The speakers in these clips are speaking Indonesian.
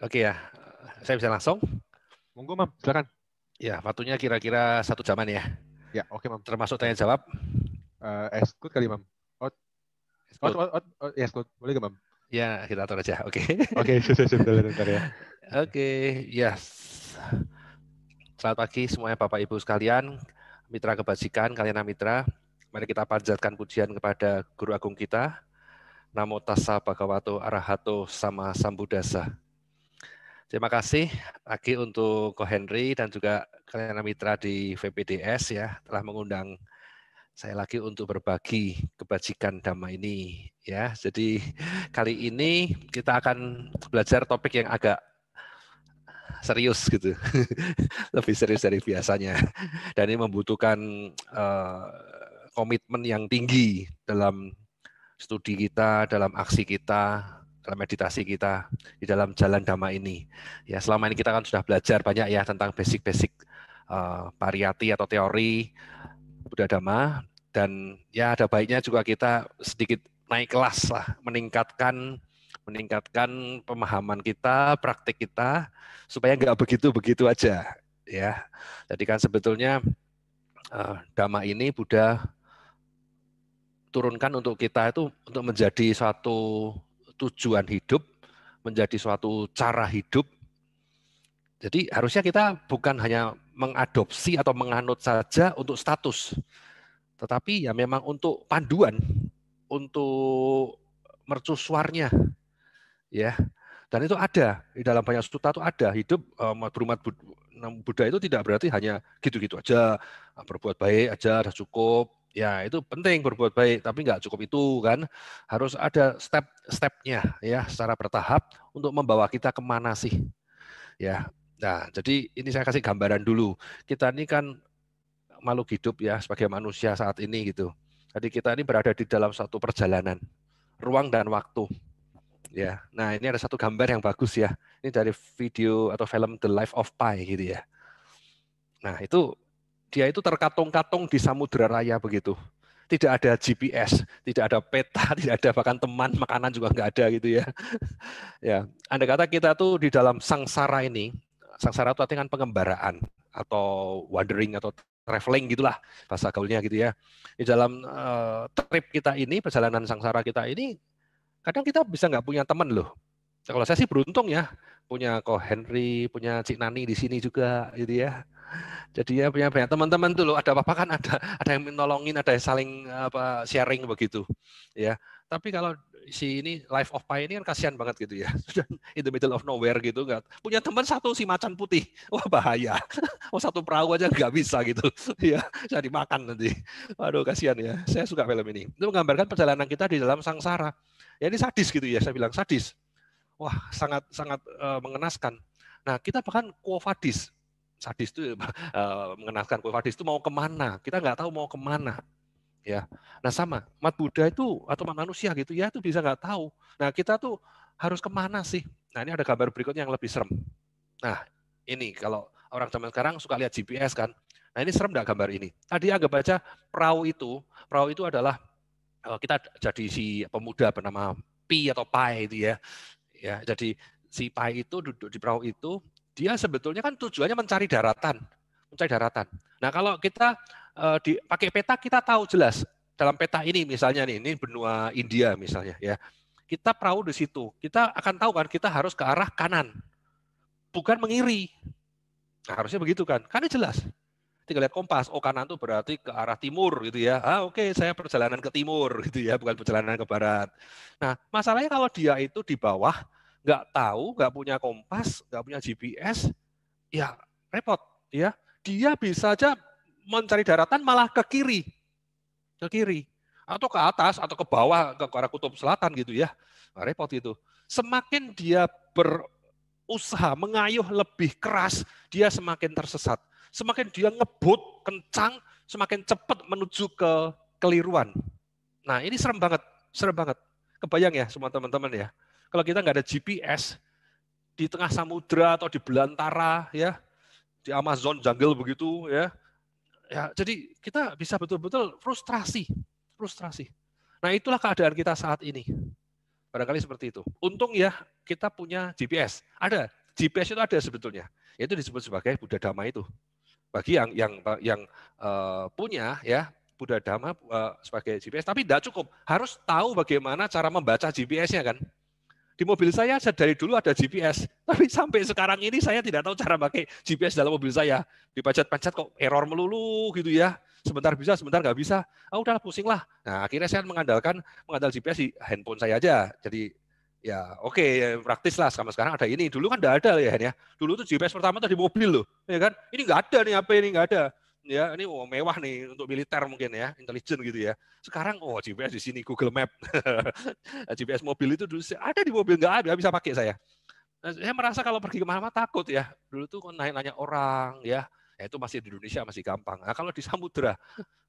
Oke ya, saya bisa langsung. Monggo, Mam, silakan. Ya, waktunya kira-kira satu jaman ya. Ya, oke, okay, Mam. Termasuk tanya jawab. Uh, eh, eskut kali, Mam. Out. Out, out, out, out. Ya, eskut. Boleh nggak, Mam? Ya, kita atur aja. Oke. oke, okay, sebentar, ya. Oke, ya. Selamat pagi semuanya Bapak Ibu sekalian, mitra kebajikan, kalian mitra. Mari kita panjatkan pujian kepada Guru Agung kita. Namo Tassa Bhagavato Arahato Sama Sambudasa. Terima kasih lagi untuk Ko Henry dan juga kalian mitra di VPDS ya telah mengundang saya lagi untuk berbagi kebajikan dhamma ini ya. Jadi kali ini kita akan belajar topik yang agak serius gitu, lebih serius dari biasanya. Dan ini membutuhkan uh, komitmen yang tinggi dalam studi kita, dalam aksi kita, dalam meditasi kita di dalam jalan dhamma ini. Ya, selama ini kita kan sudah belajar banyak ya tentang basic-basic uh, atau teori Buddha Dhamma dan ya ada baiknya juga kita sedikit naik kelas lah, meningkatkan meningkatkan pemahaman kita, praktik kita supaya nggak begitu-begitu aja ya. Jadi kan sebetulnya uh, dhamma ini Buddha turunkan untuk kita itu untuk menjadi suatu tujuan hidup, menjadi suatu cara hidup. Jadi harusnya kita bukan hanya mengadopsi atau menganut saja untuk status, tetapi ya memang untuk panduan, untuk mercusuarnya, ya. Dan itu ada di dalam banyak sutra itu ada hidup eh, berumat Buddha itu tidak berarti hanya gitu-gitu aja berbuat baik aja sudah cukup ya itu penting berbuat baik tapi nggak cukup itu kan harus ada step-stepnya ya secara bertahap untuk membawa kita kemana sih ya nah jadi ini saya kasih gambaran dulu kita ini kan makhluk hidup ya sebagai manusia saat ini gitu jadi kita ini berada di dalam satu perjalanan ruang dan waktu ya nah ini ada satu gambar yang bagus ya ini dari video atau film The Life of Pi gitu ya nah itu dia itu terkatung-katung di samudera raya begitu. Tidak ada GPS, tidak ada peta, tidak ada bahkan teman, makanan juga nggak ada gitu ya. ya, anda kata kita tuh di dalam sangsara ini, sangsara itu artinya kan pengembaraan atau wandering atau traveling gitulah bahasa gaulnya gitu ya. Di dalam uh, trip kita ini, perjalanan sangsara kita ini, kadang kita bisa nggak punya teman loh. Kalau saya sih beruntung ya, punya kok Henry, punya Cik Nani di sini juga gitu ya. Jadi ya punya banyak teman-teman tuh loh, ada apa-apa kan ada ada yang menolongin, ada yang saling apa sharing begitu ya. Tapi kalau si ini Life of Pi ini kan kasihan banget gitu ya. in the middle of nowhere gitu nggak Punya teman satu si macan putih. Wah bahaya. Oh satu perahu aja nggak bisa gitu. Ya, jadi makan nanti. Waduh kasihan ya. Saya suka film ini. Itu menggambarkan perjalanan kita di dalam sangsara. Ya ini sadis gitu ya, saya bilang sadis wah sangat sangat uh, mengenaskan. Nah kita bahkan kuofadis, sadis itu uh, mengenaskan kuofadis itu mau kemana? Kita nggak tahu mau kemana. Ya, nah sama mat Buddha itu atau mat manusia gitu ya itu bisa nggak tahu. Nah kita tuh harus kemana sih? Nah ini ada gambar berikutnya yang lebih serem. Nah ini kalau orang zaman sekarang suka lihat GPS kan. Nah ini serem nggak gambar ini? Tadi agak baca perahu itu, perahu itu adalah eh, kita jadi si pemuda bernama Pi atau Pai itu ya. Ya, jadi si pai itu duduk di perahu itu, dia sebetulnya kan tujuannya mencari daratan, mencari daratan. Nah, kalau kita uh, di pakai peta kita tahu jelas dalam peta ini misalnya nih, ini benua India misalnya ya. Kita perahu di situ, kita akan tahu kan kita harus ke arah kanan. Bukan mengiri. Nah, harusnya begitu kan? Kan jelas tinggal lihat kompas, oh kanan itu berarti ke arah timur gitu ya. Ah oke, okay, saya perjalanan ke timur gitu ya, bukan perjalanan ke barat. Nah, masalahnya kalau dia itu di bawah nggak tahu, nggak punya kompas, nggak punya GPS, ya repot ya. Dia bisa aja mencari daratan malah ke kiri. Ke kiri atau ke atas atau ke bawah ke arah kutub selatan gitu ya. Nah, repot itu. Semakin dia berusaha mengayuh lebih keras, dia semakin tersesat semakin dia ngebut kencang, semakin cepat menuju ke keliruan. Nah ini serem banget, serem banget. Kebayang ya semua teman-teman ya. Kalau kita nggak ada GPS di tengah samudra atau di belantara ya, di Amazon jungle begitu ya, ya jadi kita bisa betul-betul frustrasi, frustrasi. Nah itulah keadaan kita saat ini. Barangkali seperti itu. Untung ya kita punya GPS. Ada GPS itu ada sebetulnya. Itu disebut sebagai Buddha Dhamma itu bagi yang yang yang uh, punya ya Buddha Dhamma uh, eh, sebagai GPS, tapi tidak cukup. Harus tahu bagaimana cara membaca GPS-nya kan. Di mobil saya dari dulu ada GPS, tapi sampai sekarang ini saya tidak tahu cara pakai GPS dalam mobil saya. Dipancet-pancet kok error melulu gitu ya. Sebentar bisa, sebentar nggak bisa. Ah udahlah pusing lah. Nah akhirnya saya mengandalkan mengandalkan GPS di handphone saya aja. Jadi ya oke okay, ya, praktis lah sama sekarang ada ini dulu kan enggak ada ya ya dulu tuh GPS pertama tuh di mobil loh ya kan ini enggak ada nih apa ini enggak ada ya ini oh, mewah nih untuk militer mungkin ya intelijen gitu ya sekarang oh GPS di sini Google Map GPS mobil itu dulu ada di mobil enggak ada bisa pakai saya nah, saya merasa kalau pergi kemana-mana takut ya dulu tuh nanya-nanya orang ya ya itu masih di Indonesia masih gampang. Nah, kalau di samudra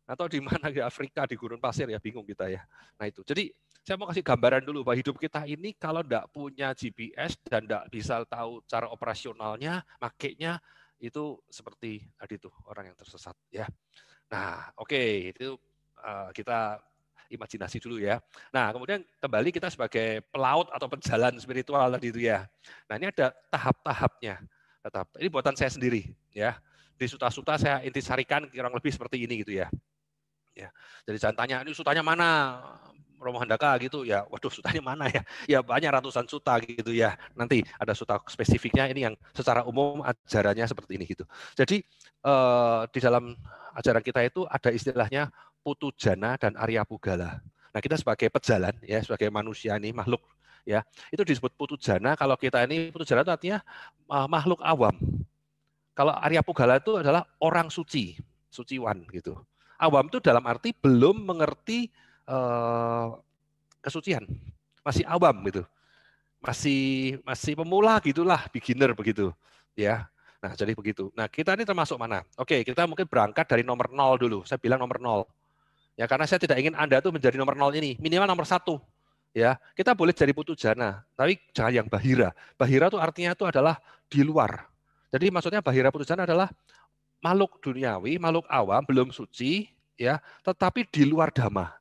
atau di mana di Afrika di gurun pasir ya bingung kita ya. Nah itu. Jadi saya mau kasih gambaran dulu bahwa hidup kita ini kalau tidak punya GPS dan tidak bisa tahu cara operasionalnya, makainya itu seperti tadi tuh orang yang tersesat ya. Nah, oke okay, itu uh, kita imajinasi dulu ya. Nah, kemudian kembali kita sebagai pelaut atau penjalan spiritual tadi itu ya. Nah, ini ada tahap-tahapnya. Tetap ini buatan saya sendiri ya. Di suta-suta saya intisarikan kurang lebih seperti ini gitu ya. Ya. Jadi jangan tanya ini sutanya mana, Romo Handaka gitu ya waduh sutanya mana ya ya banyak ratusan suta gitu ya nanti ada suta spesifiknya ini yang secara umum ajarannya seperti ini gitu jadi eh, di dalam ajaran kita itu ada istilahnya putu jana dan Arya Pugala nah kita sebagai pejalan ya sebagai manusia ini makhluk ya itu disebut putu jana kalau kita ini putu jana itu artinya eh, makhluk awam kalau Arya Pugala itu adalah orang suci suciwan gitu awam itu dalam arti belum mengerti Eh, kesucian, masih awam gitu, masih masih pemula gitulah, beginner begitu, ya. Nah jadi begitu. Nah kita ini termasuk mana? Oke kita mungkin berangkat dari nomor nol dulu. Saya bilang nomor nol, ya karena saya tidak ingin anda tuh menjadi nomor nol ini, minimal nomor satu. Ya, kita boleh jadi putu jana, tapi jangan yang bahira. Bahira tuh artinya itu adalah di luar. Jadi maksudnya bahira putu jana adalah makhluk duniawi, makhluk awam, belum suci, ya, tetapi di luar dhamma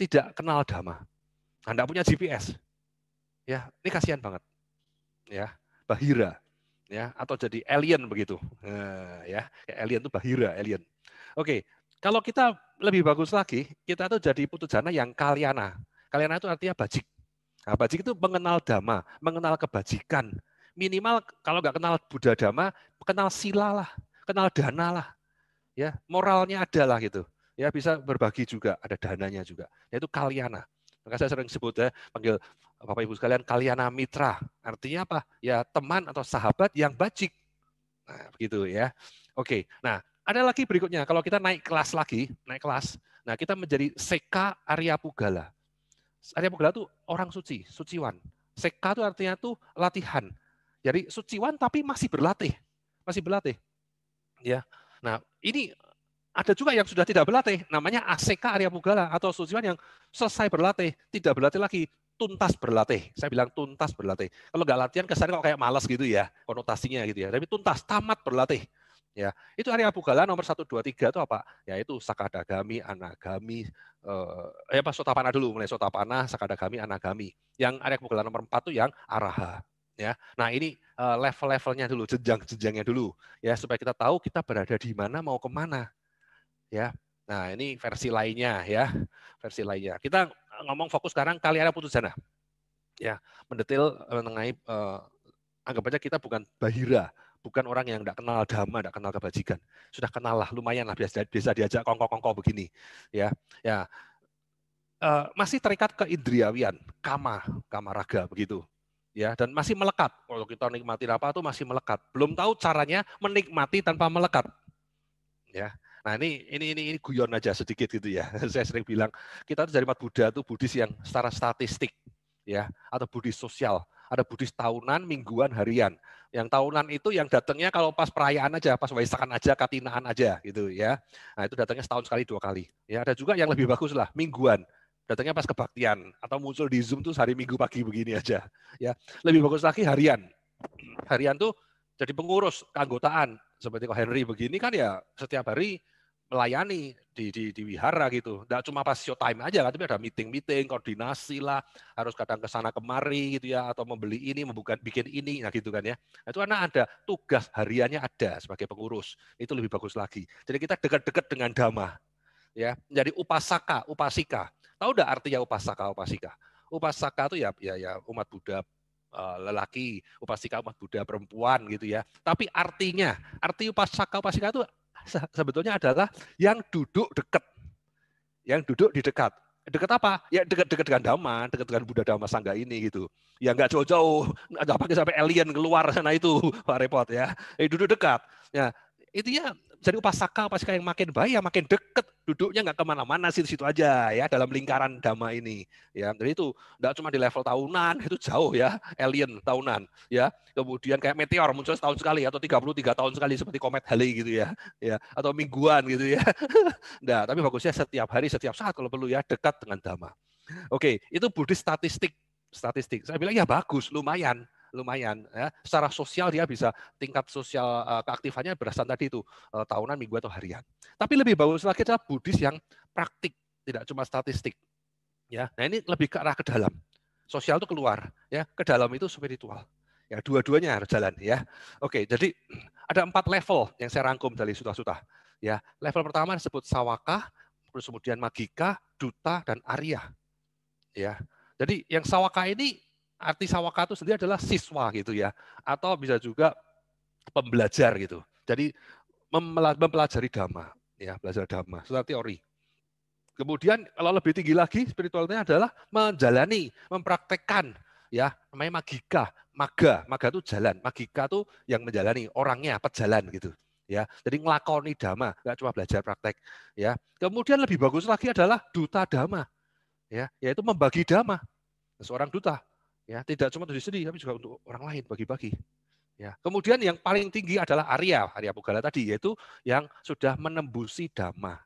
tidak kenal dhamma. Anda nah, punya GPS. Ya, ini kasihan banget. Ya, bahira. Ya, atau jadi alien begitu. Nah, ya, alien itu bahira, alien. Oke, kalau kita lebih bagus lagi, kita tuh jadi putu jana yang kaliana, kaliana itu artinya bajik. Nah, bajik itu mengenal dhamma, mengenal kebajikan. Minimal kalau nggak kenal Buddha dhamma, kenal sila lah, kenal dana lah. Ya, moralnya adalah gitu ya bisa berbagi juga, ada dananya juga. Yaitu kaliana. Maka saya sering sebut ya, panggil eh, Bapak Ibu sekalian kaliana mitra. Artinya apa? Ya teman atau sahabat yang bajik. Nah, begitu ya. Oke. Nah, ada lagi berikutnya. Kalau kita naik kelas lagi, naik kelas. Nah, kita menjadi Seka Arya Pugala. Arya Pugala itu orang suci, suciwan. Seka itu artinya tuh latihan. Jadi suciwan tapi masih berlatih, masih berlatih. Ya. Nah, ini ada juga yang sudah tidak berlatih, namanya ACK Arya Mugala atau Sujiwan yang selesai berlatih, tidak berlatih lagi, tuntas berlatih. Saya bilang tuntas berlatih. Kalau nggak latihan kesannya kok kayak malas gitu ya, konotasinya gitu ya. Tapi tuntas, tamat berlatih. Ya, itu Arya Pugala nomor satu dua tiga itu apa? Ya Yaitu Sakadagami, Anagami, eh, eh apa Sotapana dulu, mulai Sotapana, Sakadagami, Anagami. Yang Arya Pugala nomor empat itu yang Araha ya. Nah, ini eh, level-levelnya dulu, jenjang-jenjangnya dulu ya supaya kita tahu kita berada di mana, mau kemana ya. Nah, ini versi lainnya ya, versi lainnya. Kita ngomong fokus sekarang kali ada putus Ya, mendetail eh, mengenai eh, anggap aja kita bukan bahira, bukan orang yang tidak kenal dhamma, tidak kenal kebajikan. Sudah kenal lah, lumayan lah biasa, biasa diajak kongko-kongko begini. Ya, ya eh, masih terikat ke indriawian, kama, kama raga begitu. Ya, dan masih melekat. Kalau kita nikmati apa itu masih melekat. Belum tahu caranya menikmati tanpa melekat. Ya, Nah ini ini ini ini guyon aja sedikit gitu ya. Saya sering bilang kita itu dari umat Buddha itu Buddhis yang secara statistik ya atau Buddhis sosial. Ada Buddhis tahunan, mingguan, harian. Yang tahunan itu yang datangnya kalau pas perayaan aja, pas waisakan aja, katinaan aja gitu ya. Nah itu datangnya setahun sekali dua kali. Ya ada juga yang lebih bagus lah mingguan datangnya pas kebaktian atau muncul di Zoom tuh hari Minggu pagi begini aja ya. Lebih bagus lagi harian. Harian tuh jadi pengurus keanggotaan seperti kok Henry begini kan ya setiap hari melayani di, di, di wihara gitu. Tidak cuma pas show time aja kan, tapi ada meeting-meeting, koordinasi lah, harus kadang ke sana kemari gitu ya, atau membeli ini, membuka, bikin ini, nah gitu kan ya. Nah, itu karena ada tugas hariannya ada sebagai pengurus, itu lebih bagus lagi. Jadi kita dekat-dekat dengan dhamma, ya menjadi upasaka, upasika. Tahu tidak artinya upasaka, upasika? Upasaka itu ya, ya, ya umat Buddha Eh, lelaki, upasika umat Buddha perempuan gitu ya. Tapi artinya, arti upasaka upasika itu sebetulnya adalah yang duduk dekat. Yang duduk di dekat. Dekat apa? Ya dekat-dekat dengan Dhamma, dekat dengan Buddha Dhamma Sangga ini gitu. Ya enggak jauh-jauh, enggak pakai sampai alien keluar sana itu, Pak repot ya. Eh, duduk dekat. Ya, itu ya jadi upasaka upasaka yang makin baik ya makin deket duduknya nggak kemana-mana sih situ aja ya dalam lingkaran dhamma ini ya jadi itu nggak cuma di level tahunan itu jauh ya alien tahunan ya kemudian kayak meteor muncul setahun sekali atau 33 tahun sekali seperti komet Halley gitu ya ya atau mingguan gitu ya nah tapi bagusnya setiap hari setiap saat kalau perlu ya dekat dengan dhamma oke itu Buddhis statistik statistik saya bilang ya bagus lumayan lumayan ya. Secara sosial dia bisa tingkat sosial eh, keaktifannya berasal tadi itu eh, tahunan, minggu atau harian. Tapi lebih bagus lagi adalah Buddhis yang praktik, tidak cuma statistik. Ya, nah ini lebih ke arah ke dalam. Sosial itu keluar, ya ke dalam itu spiritual. Ya, dua-duanya harus jalan ya. Oke, jadi ada empat level yang saya rangkum dari suta-suta. Ya, level pertama disebut sawaka, terus kemudian magika, duta, dan arya. Ya, jadi yang sawaka ini arti sawaka itu sendiri adalah siswa gitu ya, atau bisa juga pembelajar gitu. Jadi mempelajari dhamma, ya belajar dhamma, secara teori. Kemudian kalau lebih tinggi lagi spiritualnya adalah menjalani, mempraktekkan ya namanya magika, maga, maga itu jalan, magika itu yang menjalani orangnya pejalan gitu ya. Jadi ngelakoni dhamma, nggak cuma belajar praktek ya. Kemudian lebih bagus lagi adalah duta dhamma ya, yaitu membagi dhamma. Seorang duta Ya, tidak cuma untuk sendiri tapi juga untuk orang lain bagi-bagi. Ya. Kemudian yang paling tinggi adalah Arya, Arya Pugala tadi, yaitu yang sudah menembusi dhamma.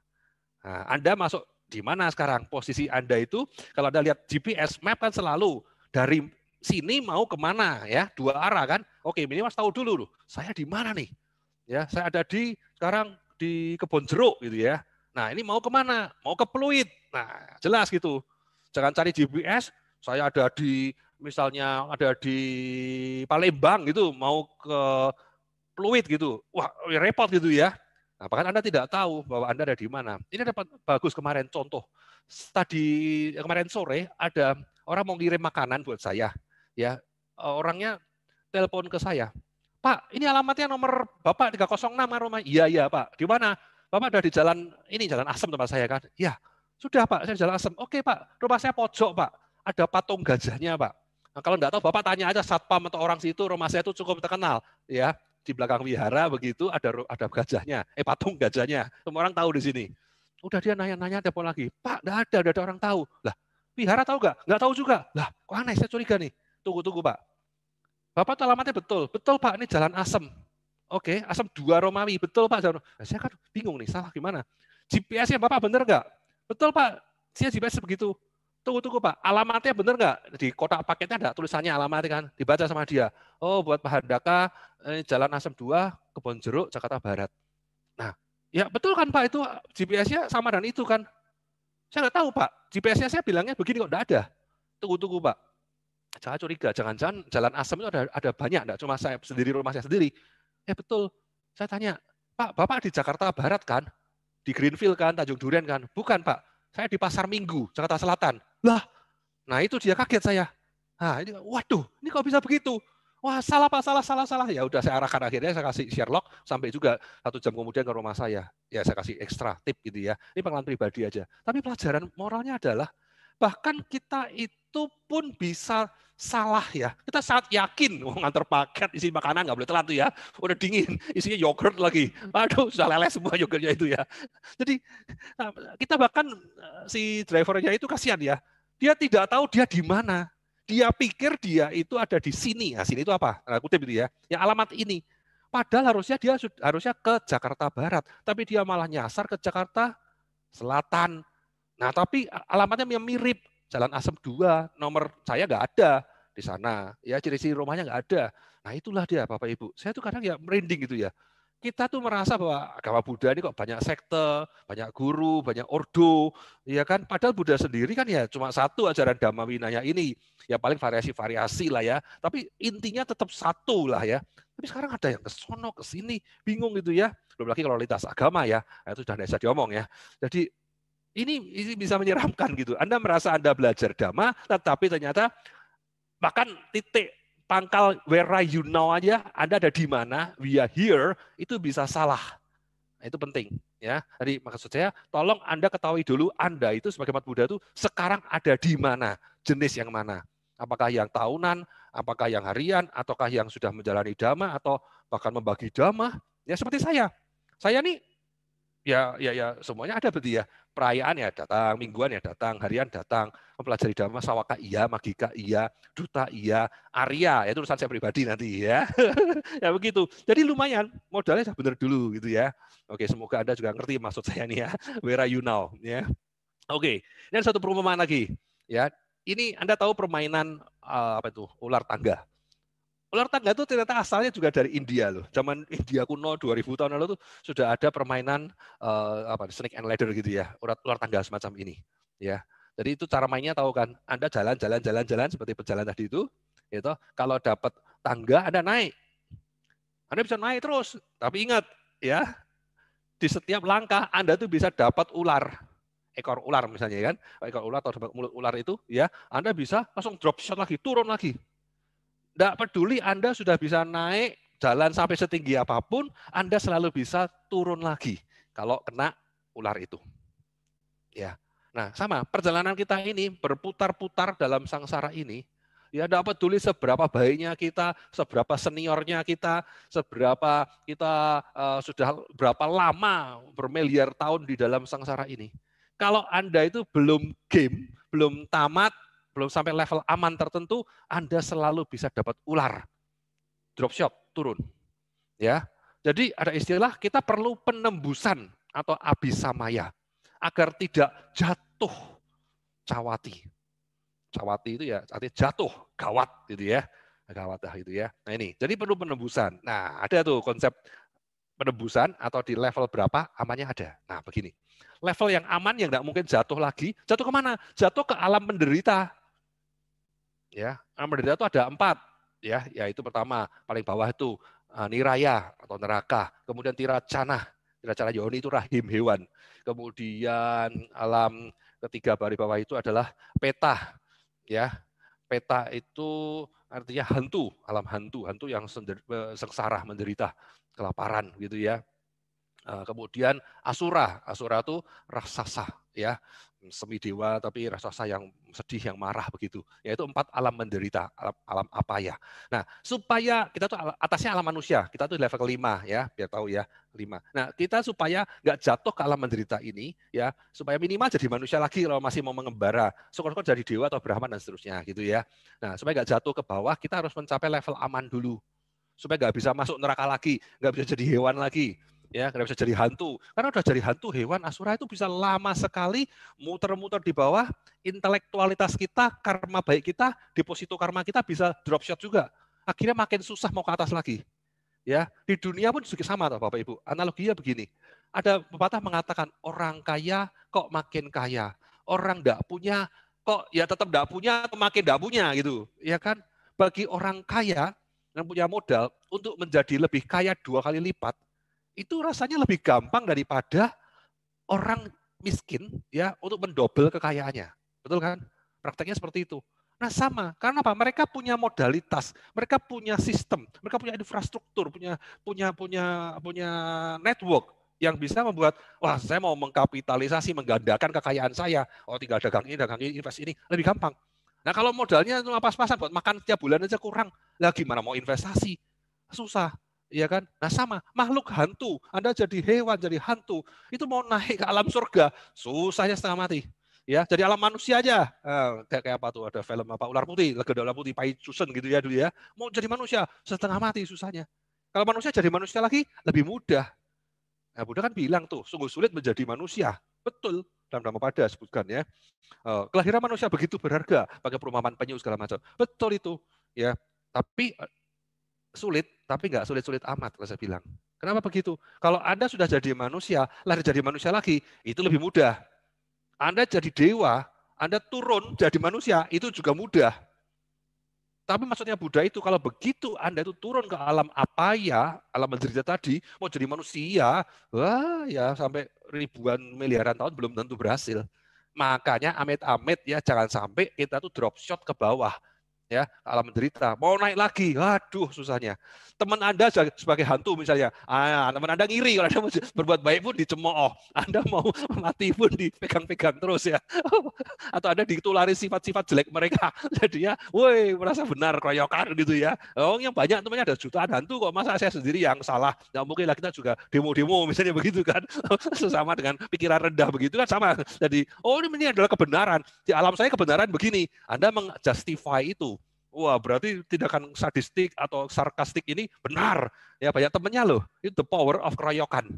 Nah, Anda masuk di mana sekarang posisi Anda itu, kalau Anda lihat GPS map kan selalu dari sini mau kemana ya, dua arah kan. Oke, minimal tahu dulu, loh, saya di mana nih? Ya, saya ada di sekarang di kebon jeruk gitu ya. Nah, ini mau kemana? Mau ke Pluit. Nah, jelas gitu. Jangan cari GPS, saya ada di misalnya ada di Palembang gitu mau ke Pluit gitu, wah repot gitu ya. Nah, bahkan Anda tidak tahu bahwa Anda ada di mana. Ini dapat bagus kemarin contoh. Tadi eh, kemarin sore ada orang mau ngirim makanan buat saya, ya orangnya telepon ke saya. Pak, ini alamatnya nomor Bapak 306 kan rumah. Iya, iya, Pak. Di mana? Bapak ada di jalan ini jalan Asem tempat saya kan. Ya, sudah Pak, saya jalan Asem. Oke, Pak. Rumah saya pojok, Pak. Ada patung gajahnya, Pak. Nah, kalau nggak tahu Bapak tanya aja satpam atau orang situ rumah saya itu cukup terkenal ya di belakang wihara begitu ada ada gajahnya, eh patung gajahnya. Semua orang tahu di sini. Udah dia nanya-nanya telepon lagi. Pak, enggak ada, enggak ada orang tahu. Lah, wihara tahu enggak? Enggak tahu juga. Lah, kok aneh, saya curiga nih. Tunggu-tunggu, Pak. Bapak tuh alamatnya betul. Betul, Pak, ini jalan Asem. Oke, Asem dua Romawi. Betul, Pak. Nah, saya kan bingung nih, salah gimana. GPS-nya Bapak benar enggak? Betul, Pak. Saya GPS begitu tunggu tunggu pak alamatnya benar nggak di kotak paketnya ada tulisannya alamatnya kan dibaca sama dia oh buat Pak Handaka eh, Jalan Asem 2 Kebon Jeruk Jakarta Barat nah ya betul kan pak itu GPS-nya sama dan itu kan saya nggak tahu pak GPS-nya saya bilangnya begini kok nggak ada tunggu tunggu pak jangan curiga jangan-jangan Jalan Asem itu ada ada banyak nggak cuma saya sendiri rumah saya sendiri eh betul saya tanya pak bapak di Jakarta Barat kan di Greenfield kan Tanjung Duren kan bukan pak saya di Pasar Minggu, Jakarta Selatan lah, nah itu dia kaget saya. Nah, ini waduh, ini kok bisa begitu? Wah, salah Pak, salah, salah, salah. Ya udah saya arahkan akhirnya saya kasih Sherlock sampai juga satu jam kemudian ke rumah saya. Ya saya kasih ekstra tip gitu ya. Ini pengalaman pribadi aja. Tapi pelajaran moralnya adalah bahkan kita itu pun bisa salah ya. Kita sangat yakin mau ngantar paket isi makanan nggak boleh telat tuh ya. Udah dingin, isinya yogurt lagi. Aduh, sudah leleh semua yogurtnya itu ya. Jadi nah, kita bahkan eh, si drivernya itu kasihan ya dia tidak tahu dia di mana. Dia pikir dia itu ada di sini. Nah, sini itu apa? Nah, kutip itu ya. Yang alamat ini. Padahal harusnya dia harusnya ke Jakarta Barat, tapi dia malah nyasar ke Jakarta Selatan. Nah, tapi alamatnya mirip Jalan Asem 2, nomor saya nggak ada di sana. Ya, ciri-ciri rumahnya nggak ada. Nah, itulah dia Bapak Ibu. Saya tuh kadang ya merinding gitu ya kita tuh merasa bahwa agama Buddha ini kok banyak sekte, banyak guru, banyak ordo, ya kan? Padahal Buddha sendiri kan ya cuma satu ajaran Dhamma Winaya ini, ya paling variasi-variasi lah ya. Tapi intinya tetap satu lah ya. Tapi sekarang ada yang kesono, kesini, bingung gitu ya. Belum lagi kalau lintas agama ya, nah, itu sudah tidak bisa diomong ya. Jadi ini, ini bisa menyeramkan gitu. Anda merasa Anda belajar Dhamma, tetapi ternyata bahkan titik pangkal where are you now aja, Anda ada di mana, we are here, itu bisa salah. Nah, itu penting. ya. Jadi maksud saya, tolong Anda ketahui dulu, Anda itu sebagai umat Buddha itu sekarang ada di mana, jenis yang mana. Apakah yang tahunan, apakah yang harian, ataukah yang sudah menjalani dhamma, atau bahkan membagi dhamma. Ya seperti saya. Saya nih ya ya ya semuanya ada berarti ya perayaan ya datang mingguan ya datang harian datang mempelajari dhamma sawaka iya magika iya duta iya Arya ya itu urusan saya pribadi nanti ya ya begitu jadi lumayan modalnya sudah benar dulu gitu ya oke semoga anda juga ngerti maksud saya nih ya where are you now ya oke ini satu perumpamaan lagi ya ini anda tahu permainan eh, apa itu ular tangga ular tangga itu ternyata asalnya juga dari India loh. Zaman India kuno 2000 tahun lalu tuh sudah ada permainan uh, apa snake and ladder gitu ya, ular, ular tangga semacam ini ya. Jadi itu cara mainnya tahu kan? Anda jalan jalan jalan jalan seperti berjalan tadi itu, gitu. Kalau dapat tangga Anda naik. Anda bisa naik terus, tapi ingat ya, di setiap langkah Anda tuh bisa dapat ular ekor ular misalnya kan ekor ular atau mulut ular itu ya Anda bisa langsung drop shot lagi turun lagi tidak peduli Anda sudah bisa naik, jalan sampai setinggi apapun, Anda selalu bisa turun lagi kalau kena ular itu. Ya. Nah, sama perjalanan kita ini berputar-putar dalam sangsara ini, ya tidak peduli seberapa baiknya kita, seberapa seniornya kita, seberapa kita uh, sudah berapa lama bermiliar tahun di dalam sangsara ini. Kalau Anda itu belum game, belum tamat, belum sampai level aman tertentu, Anda selalu bisa dapat ular. Drop shot, turun. Ya. Jadi ada istilah kita perlu penembusan atau abisamaya agar tidak jatuh cawati. Cawati itu ya artinya jatuh, gawat gitu ya. Gawat dah itu ya. Nah ini, jadi perlu penembusan. Nah, ada tuh konsep penembusan atau di level berapa amannya ada. Nah begini, level yang aman yang tidak mungkin jatuh lagi, jatuh kemana? Jatuh ke alam penderita. Ya, merdeka itu ada empat, ya, yaitu pertama paling bawah itu eh, niraya atau neraka, kemudian tiracana, tiracana yoni itu rahim hewan, kemudian alam ketiga baris bawah itu adalah peta, ya, peta itu artinya hantu, alam hantu, hantu yang eh, sengsara, menderita, kelaparan gitu ya. Eh, kemudian asura, asura itu raksasa ya semi dewa tapi raksasa yang sedih yang marah begitu yaitu empat alam menderita alam, alam apa ya nah supaya kita tuh atasnya alam manusia kita tuh level kelima ya biar tahu ya lima nah kita supaya nggak jatuh ke alam menderita ini ya supaya minimal jadi manusia lagi kalau masih mau mengembara syukur-syukur jadi dewa atau brahman dan seterusnya gitu ya nah supaya nggak jatuh ke bawah kita harus mencapai level aman dulu supaya nggak bisa masuk neraka lagi nggak bisa jadi hewan lagi ya karena bisa jadi hantu karena udah jadi hantu hewan asura itu bisa lama sekali muter-muter di bawah intelektualitas kita karma baik kita deposito karma kita bisa drop shot juga akhirnya makin susah mau ke atas lagi ya di dunia pun juga sama toh bapak ibu analoginya begini ada pepatah mengatakan orang kaya kok makin kaya orang tidak punya kok ya tetap tidak punya atau makin tidak punya gitu ya kan bagi orang kaya yang punya modal untuk menjadi lebih kaya dua kali lipat itu rasanya lebih gampang daripada orang miskin ya untuk mendobel kekayaannya. Betul kan? Prakteknya seperti itu. Nah sama, karena apa? Mereka punya modalitas, mereka punya sistem, mereka punya infrastruktur, punya punya punya punya network yang bisa membuat wah saya mau mengkapitalisasi, menggandakan kekayaan saya. Oh tinggal dagang ini, dagang ini, invest ini lebih gampang. Nah kalau modalnya cuma pas-pasan buat makan tiap bulan aja kurang, lah mana mau investasi? Susah. Iya kan? Nah sama, makhluk hantu. Anda jadi hewan, jadi hantu. Itu mau naik ke alam surga, susahnya setengah mati. Ya, jadi alam manusia aja. Eh, kayak, kayak apa tuh ada film apa ular putih, legenda ular putih, Pai Susan gitu ya dulu ya. Mau jadi manusia setengah mati susahnya. Kalau manusia jadi manusia lagi lebih mudah. Nah, Buddha kan bilang tuh, sungguh sulit menjadi manusia. Betul, dalam pada sebutkan ya. Eh, kelahiran manusia begitu berharga, pakai perumahan penyu segala macam. Betul itu. Ya, tapi sulit, tapi nggak sulit-sulit amat, kalau saya bilang. Kenapa begitu? Kalau Anda sudah jadi manusia, lari jadi manusia lagi, itu lebih mudah. Anda jadi dewa, Anda turun jadi manusia, itu juga mudah. Tapi maksudnya Buddha itu kalau begitu Anda itu turun ke alam apa ya, alam menderita tadi, mau jadi manusia, wah ya sampai ribuan miliaran tahun belum tentu berhasil. Makanya amit-amit ya jangan sampai kita tuh drop shot ke bawah ya alam menderita mau naik lagi aduh susahnya teman anda sebagai hantu misalnya ah, teman anda ngiri kalau anda berbuat baik pun dicemooh anda mau mati pun dipegang-pegang terus ya atau anda ditulari sifat-sifat jelek mereka jadi ya woi merasa benar kroyokan gitu ya oh yang banyak temannya ada jutaan hantu kok masa saya sendiri yang salah ya mungkin lah kita juga demo-demo misalnya begitu kan sesama dengan pikiran rendah begitu kan sama jadi oh ini adalah kebenaran di alam saya kebenaran begini anda mengjustify itu Wah, berarti tindakan sadistik atau sarkastik ini benar. Ya, banyak temennya loh. Itu the power of keroyokan.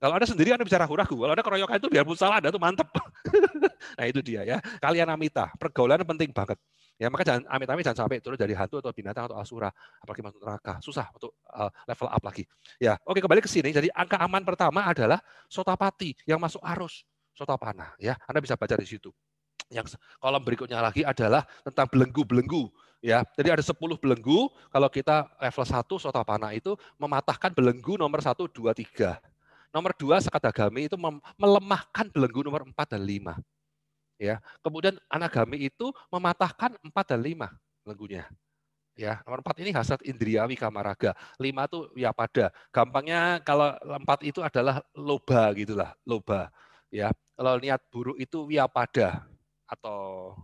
Kalau Anda sendiri Anda bicara ragu Kalau ada keroyokan itu biar pun salah Anda tuh mantep. nah, itu dia ya. Kalian amita, pergaulan penting banget. Ya, maka jangan amit-amit jangan sampai turun dari hantu atau binatang atau asura, apalagi masuk neraka. Susah untuk uh, level up lagi. Ya, oke kembali ke sini. Jadi angka aman pertama adalah sotapati yang masuk arus sotapana ya. Anda bisa baca di situ. Yang kolom berikutnya lagi adalah tentang belenggu-belenggu ya. Jadi ada 10 belenggu, kalau kita level 1 Sotapana itu mematahkan belenggu nomor 1, 2, 3. Nomor 2 Sakadagami itu melemahkan belenggu nomor 4 dan 5. Ya. Kemudian Anagami itu mematahkan 4 dan 5 belenggunya. Ya, nomor 4 ini hasrat indriawi kamaraga. 5 itu ya pada. Gampangnya kalau 4 itu adalah loba gitulah, loba. Ya. Kalau niat buruk itu ya pada atau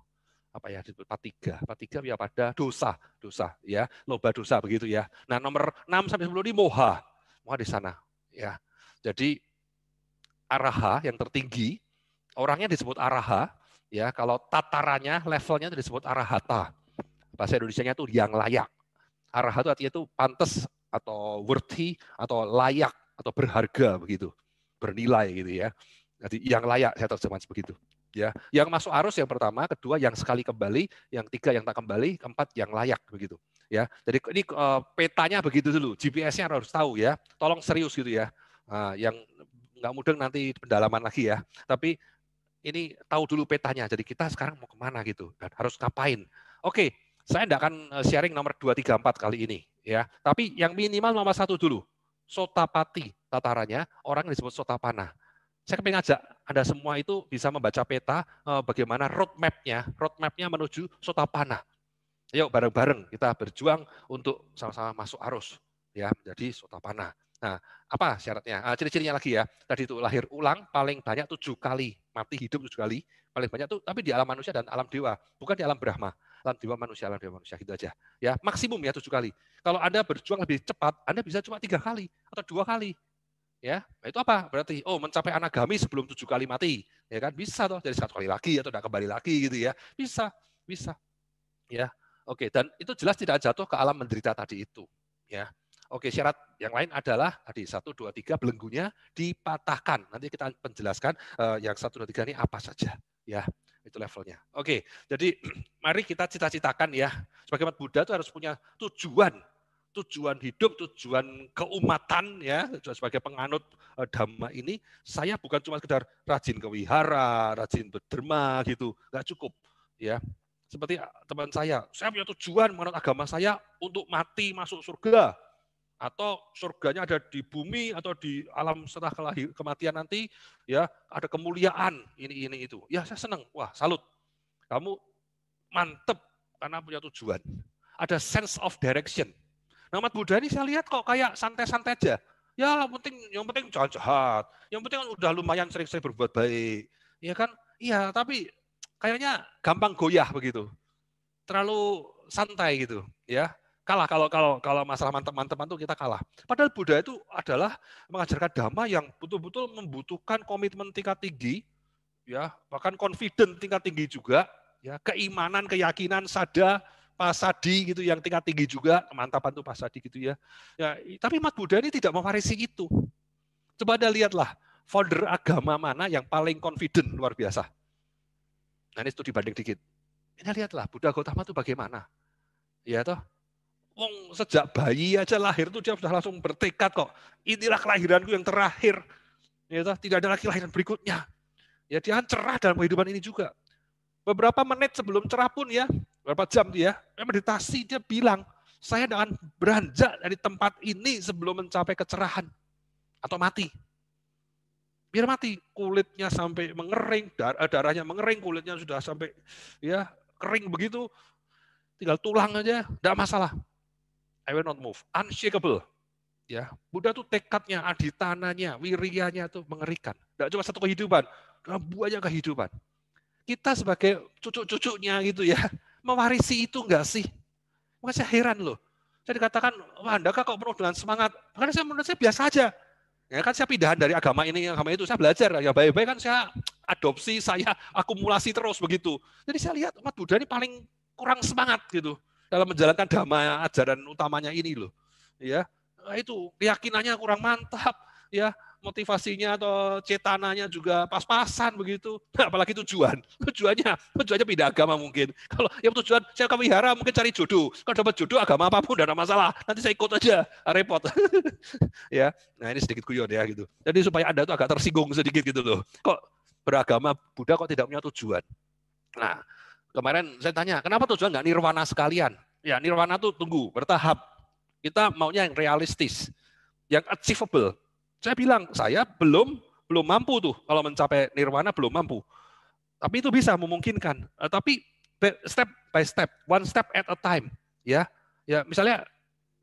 apa ya Tiga, patiga. Tiga, ya pada dosa, dosa ya, loba dosa begitu ya. Nah, nomor 6 sampai 10 ini moha. Moha di sana ya. Jadi araha yang tertinggi, orangnya disebut araha ya. Kalau tatarannya, levelnya itu disebut arahata. Bahasa Indonesia-nya itu yang layak. Araha itu artinya itu pantas atau worthy atau layak atau berharga begitu, bernilai gitu ya. Jadi yang layak saya terjemahkan begitu ya yang masuk arus yang pertama kedua yang sekali kembali yang tiga yang tak kembali keempat yang layak begitu ya jadi ini uh, petanya begitu dulu GPS-nya harus tahu ya tolong serius gitu ya uh, yang nggak mudeng nanti pendalaman lagi ya tapi ini tahu dulu petanya jadi kita sekarang mau kemana gitu dan harus ngapain oke saya tidak akan eh, sharing nomor dua, tiga, empat kali ini ya tapi yang minimal nomor satu dulu sotapati tatarannya orang yang disebut sotapana saya ingin ajak Anda semua itu bisa membaca peta eh, bagaimana roadmap-nya, roadmap-nya menuju sotapana. Yuk bareng-bareng kita berjuang untuk sama-sama masuk arus ya menjadi sotapana. Nah, apa syaratnya? Eh, ciri-cirinya lagi ya. Tadi itu lahir ulang paling banyak tujuh kali, mati hidup tujuh kali, paling banyak tuh tapi di alam manusia dan alam dewa, bukan di alam Brahma. Alam dewa manusia, alam dewa manusia gitu aja. Ya, maksimum ya tujuh kali. Kalau Anda berjuang lebih cepat, Anda bisa cuma tiga kali atau dua kali ya nah itu apa berarti oh mencapai anagami sebelum tujuh kali mati ya kan bisa toh jadi satu kali lagi atau tidak kembali lagi gitu ya bisa bisa ya oke dan itu jelas tidak jatuh ke alam menderita tadi itu ya oke syarat yang lain adalah tadi satu dua tiga belenggunya dipatahkan nanti kita penjelaskan eh, yang satu dua tiga ini apa saja ya itu levelnya oke jadi mari kita cita-citakan ya sebagai umat Buddha itu harus punya tujuan tujuan hidup, tujuan keumatan ya, sebagai penganut eh, dhamma ini, saya bukan cuma sekedar rajin ke wihara, rajin berderma gitu, nggak cukup ya. Seperti eh, teman saya, saya punya tujuan menurut agama saya untuk mati masuk surga atau surganya ada di bumi atau di alam setelah kelahir, kematian nanti ya ada kemuliaan ini ini itu ya saya senang wah salut kamu mantep karena punya tujuan ada sense of direction Nah, umat Buddha ini saya lihat kok kayak santai-santai aja. Ya, yang penting yang penting jangan jahat. Yang penting kan udah lumayan sering-sering berbuat baik. Iya kan? Iya, tapi kayaknya gampang goyah begitu. Terlalu santai gitu, ya. Kalah kalau kalau kalau masalah teman-teman tuh kita kalah. Padahal Buddha itu adalah mengajarkan dhamma yang betul-betul membutuhkan komitmen tingkat tinggi, ya, bahkan confident tingkat tinggi juga, ya, keimanan, keyakinan, sada, Pak Sadi gitu yang tingkat tinggi juga, kemantapan tuh Pak Sadi gitu ya. ya tapi mat Buddha ini tidak mewarisi itu. Coba Anda lihatlah, founder agama mana yang paling confident luar biasa. Nah ini studi banding dikit. Ini lihatlah, Buddha Gautama itu bagaimana. Ya toh, Wong sejak bayi aja lahir tuh dia sudah langsung bertekad kok. Inilah kelahiranku yang terakhir. Ya toh, tidak ada lagi lahiran berikutnya. Ya dia cerah dalam kehidupan ini juga. Beberapa menit sebelum cerah pun ya, berapa jam dia, meditasi, dia bilang, saya akan beranjak dari tempat ini sebelum mencapai kecerahan atau mati. Biar mati, kulitnya sampai mengering, darah, eh, darahnya mengering, kulitnya sudah sampai ya kering begitu, tinggal tulang aja, tidak masalah. I will not move, unshakable. Ya, Buddha tuh tekadnya, aditananya, wirianya tuh mengerikan. Tidak cuma satu kehidupan, dalam banyak kehidupan. Kita sebagai cucu-cucunya gitu ya, mewarisi itu enggak sih? Maka saya heran loh. Saya dikatakan, wah Anda kok penuh dengan semangat. Karena saya menurut saya biasa aja. Ya kan saya pindahan dari agama ini, agama itu. Saya belajar, ya baik-baik kan saya adopsi, saya akumulasi terus begitu. Jadi saya lihat umat Buddha ini paling kurang semangat gitu dalam menjalankan dhamma ajaran utamanya ini loh. Ya, itu keyakinannya kurang mantap. Ya, motivasinya atau cetananya juga pas-pasan begitu. Nah, apalagi tujuan. Tujuannya, tujuannya pindah agama mungkin. Kalau yang tujuan saya ke wihara mungkin cari jodoh. Kalau dapat jodoh agama apapun tidak ada masalah. Nanti saya ikut aja, ah, repot. ya. Nah, ini sedikit guyon ya gitu. Jadi supaya Anda tuh agak tersinggung sedikit gitu loh. Kok beragama Buddha kok tidak punya tujuan? Nah, kemarin saya tanya, kenapa tujuan nggak nirwana sekalian? Ya, nirwana tuh tunggu, bertahap. Kita maunya yang realistis, yang achievable, saya bilang, saya belum belum mampu tuh kalau mencapai nirwana belum mampu. Tapi itu bisa memungkinkan. Eh, tapi step by step, one step at a time, ya. Ya, misalnya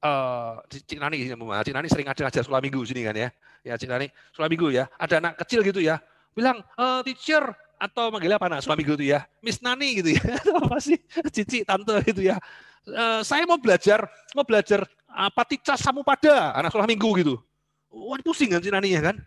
uh, Cik Nani, Cik Nani sering ngajak ngajar sekolah minggu sini kan ya. Ya, Cik Nani, sekolah minggu ya. Ada anak kecil gitu ya, bilang, uh, teacher, atau manggilnya apa sekolah minggu tuh ya Miss Nani gitu ya atau apa sih Cici tante gitu ya Uh, saya mau belajar mau belajar apa tica samu pada anak sekolah minggu gitu wah pusing kan sinaninya kan.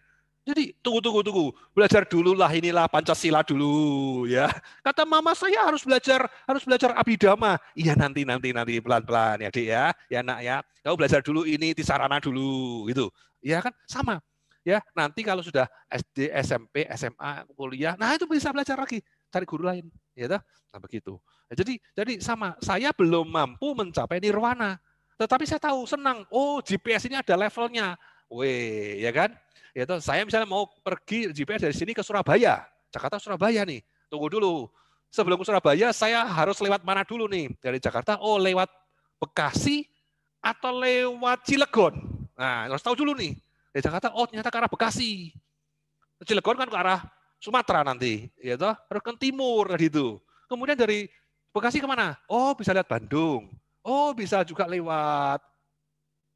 Jadi tunggu tunggu tunggu, belajar dulu lah inilah Pancasila dulu ya. Kata mama saya harus belajar harus belajar abidama. Iya nanti nanti nanti pelan-pelan ya dek ya. Ya nak ya. Kau belajar dulu ini di sarana dulu gitu. Ya kan sama. Ya, nanti kalau sudah SD, SMP, SMA, kuliah, nah itu bisa belajar lagi, cari guru lain, ya toh? Nah begitu. Nah, jadi jadi sama, saya belum mampu mencapai nirwana, tetapi saya tahu senang. Oh, GPS ini ada levelnya Weh, ya kan? Ya toh, saya misalnya mau pergi GPS dari sini ke Surabaya, Jakarta Surabaya nih. Tunggu dulu. Sebelum ke Surabaya saya harus lewat mana dulu nih? Dari Jakarta, oh lewat Bekasi atau lewat Cilegon. Nah, harus tahu dulu nih. Dari Jakarta, oh ternyata ke arah Bekasi. Cilegon kan ke arah Sumatera nanti, ya toh, harus ke timur tadi itu. Kemudian dari Bekasi kemana? Oh, bisa lihat Bandung. Oh, bisa juga lewat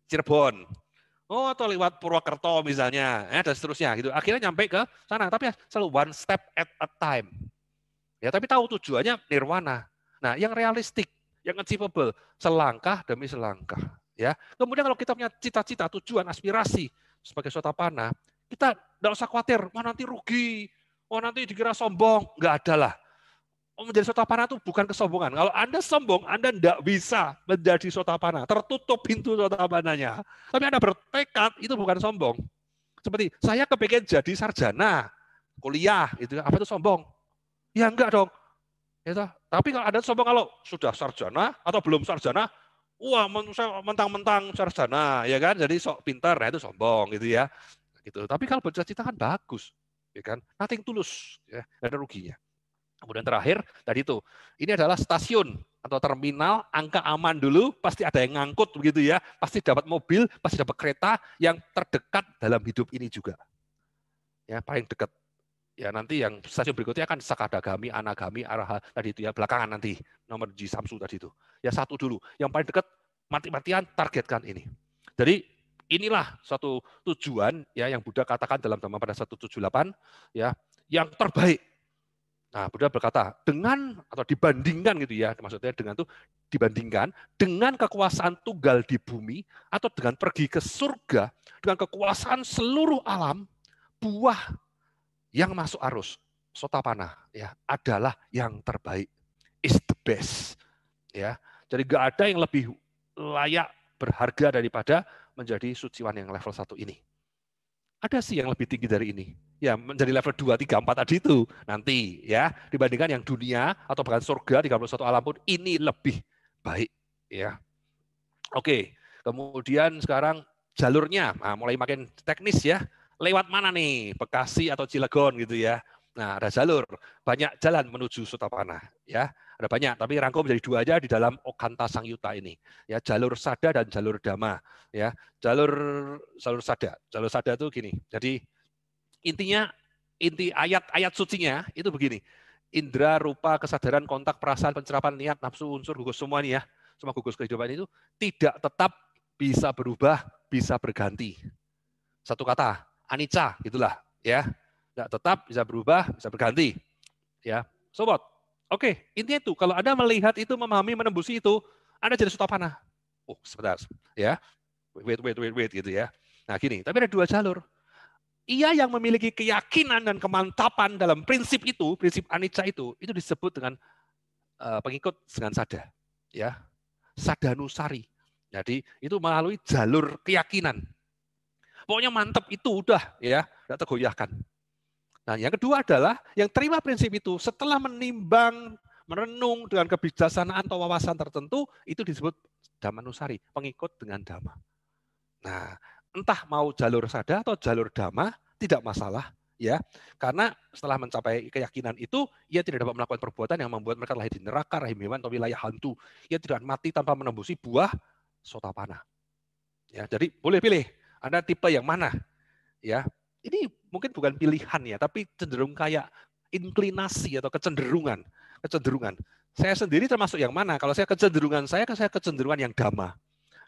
Cirebon. Oh, atau lewat Purwokerto misalnya, ya, dan seterusnya gitu. Akhirnya nyampe ke sana, tapi ya, selalu one step at a time. Ya, tapi tahu tujuannya nirwana. Nah, yang realistik, yang achievable, selangkah demi selangkah. Ya, kemudian kalau kita punya cita-cita, tujuan, aspirasi sebagai suatu panah, kita tidak usah khawatir, wah nanti rugi, wah oh, nanti dikira sombong, nggak ada lah menjadi sotapana itu bukan kesombongan. Kalau Anda sombong, Anda tidak bisa menjadi sotapana. Tertutup pintu sotapananya. Tapi Anda bertekad, itu bukan sombong. Seperti, saya kepengen jadi sarjana, kuliah, gitu. Ya. apa itu sombong? Ya enggak dong. Gitu. Tapi kalau Anda sombong kalau sudah sarjana atau belum sarjana, wah mentang-mentang sarjana, ya kan? Jadi sok pintar, nah itu sombong gitu ya. Gitu. Tapi kalau bercita-cita kan bagus, ya kan? Nothing tulus, ya. ada ruginya. Kemudian terakhir tadi itu, ini adalah stasiun atau terminal, angka aman dulu, pasti ada yang ngangkut begitu ya, pasti dapat mobil, pasti dapat kereta yang terdekat dalam hidup ini juga. Ya, paling dekat. Ya nanti yang stasiun berikutnya akan Sakadagami, Anagami, Araha tadi itu ya belakangan nanti nomor G Samsu tadi itu. Ya satu dulu, yang paling dekat mati-matian targetkan ini. Jadi inilah suatu tujuan ya yang Buddha katakan dalam tujuh 178 ya yang terbaik Nah, Buddha berkata, dengan atau dibandingkan gitu ya, maksudnya dengan itu dibandingkan dengan kekuasaan tunggal di bumi atau dengan pergi ke surga dengan kekuasaan seluruh alam, buah yang masuk arus sotapana ya adalah yang terbaik is the best ya jadi gak ada yang lebih layak berharga daripada menjadi suciwan yang level satu ini ada sih yang lebih tinggi dari ini ya menjadi level 2, 3, 4 tadi itu nanti ya dibandingkan yang dunia atau bahkan surga 31 alam pun ini lebih baik ya. Oke, kemudian sekarang jalurnya nah, mulai makin teknis ya. Lewat mana nih? Bekasi atau Cilegon gitu ya. Nah, ada jalur, banyak jalan menuju Sutapana ya. Ada banyak, tapi rangkum menjadi dua aja di dalam Okanta Sang Yuta ini. Ya, jalur sada dan jalur damah ya. Jalur jalur sada. Jalur sada itu gini. Jadi Intinya inti ayat-ayat sucinya itu begini. Indra, rupa, kesadaran, kontak, perasaan, pencerapan, niat, nafsu, unsur, gugus semua ini ya. Semua gugus kehidupan itu tidak tetap bisa berubah, bisa berganti. Satu kata, anicca gitulah ya. Tidak tetap bisa berubah, bisa berganti. Ya, sobat. Oke, intinya itu kalau Anda melihat itu, memahami, menembusi itu, Anda jadi sutapana. Oh, sebentar. Ya. Wait, wait, wait, wait gitu ya. Nah, gini, tapi ada dua jalur ia yang memiliki keyakinan dan kemantapan dalam prinsip itu, prinsip anicca itu, itu disebut dengan eh, pengikut dengan sada, ya sadanusari. Jadi itu melalui jalur keyakinan. Pokoknya mantap itu udah ya, tidak tergoyahkan. Nah, yang kedua adalah yang terima prinsip itu setelah menimbang, merenung dengan kebijaksanaan atau wawasan tertentu, itu disebut damanusari, pengikut dengan dhamma. Nah, entah mau jalur sada atau jalur dhamma tidak masalah ya karena setelah mencapai keyakinan itu ia tidak dapat melakukan perbuatan yang membuat mereka lahir di neraka rahim hewan atau wilayah hantu ia tidak mati tanpa menembusi buah sotapana ya jadi boleh pilih anda tipe yang mana ya ini mungkin bukan pilihan ya tapi cenderung kayak inklinasi atau kecenderungan kecenderungan saya sendiri termasuk yang mana kalau saya kecenderungan saya saya kecenderungan yang damai.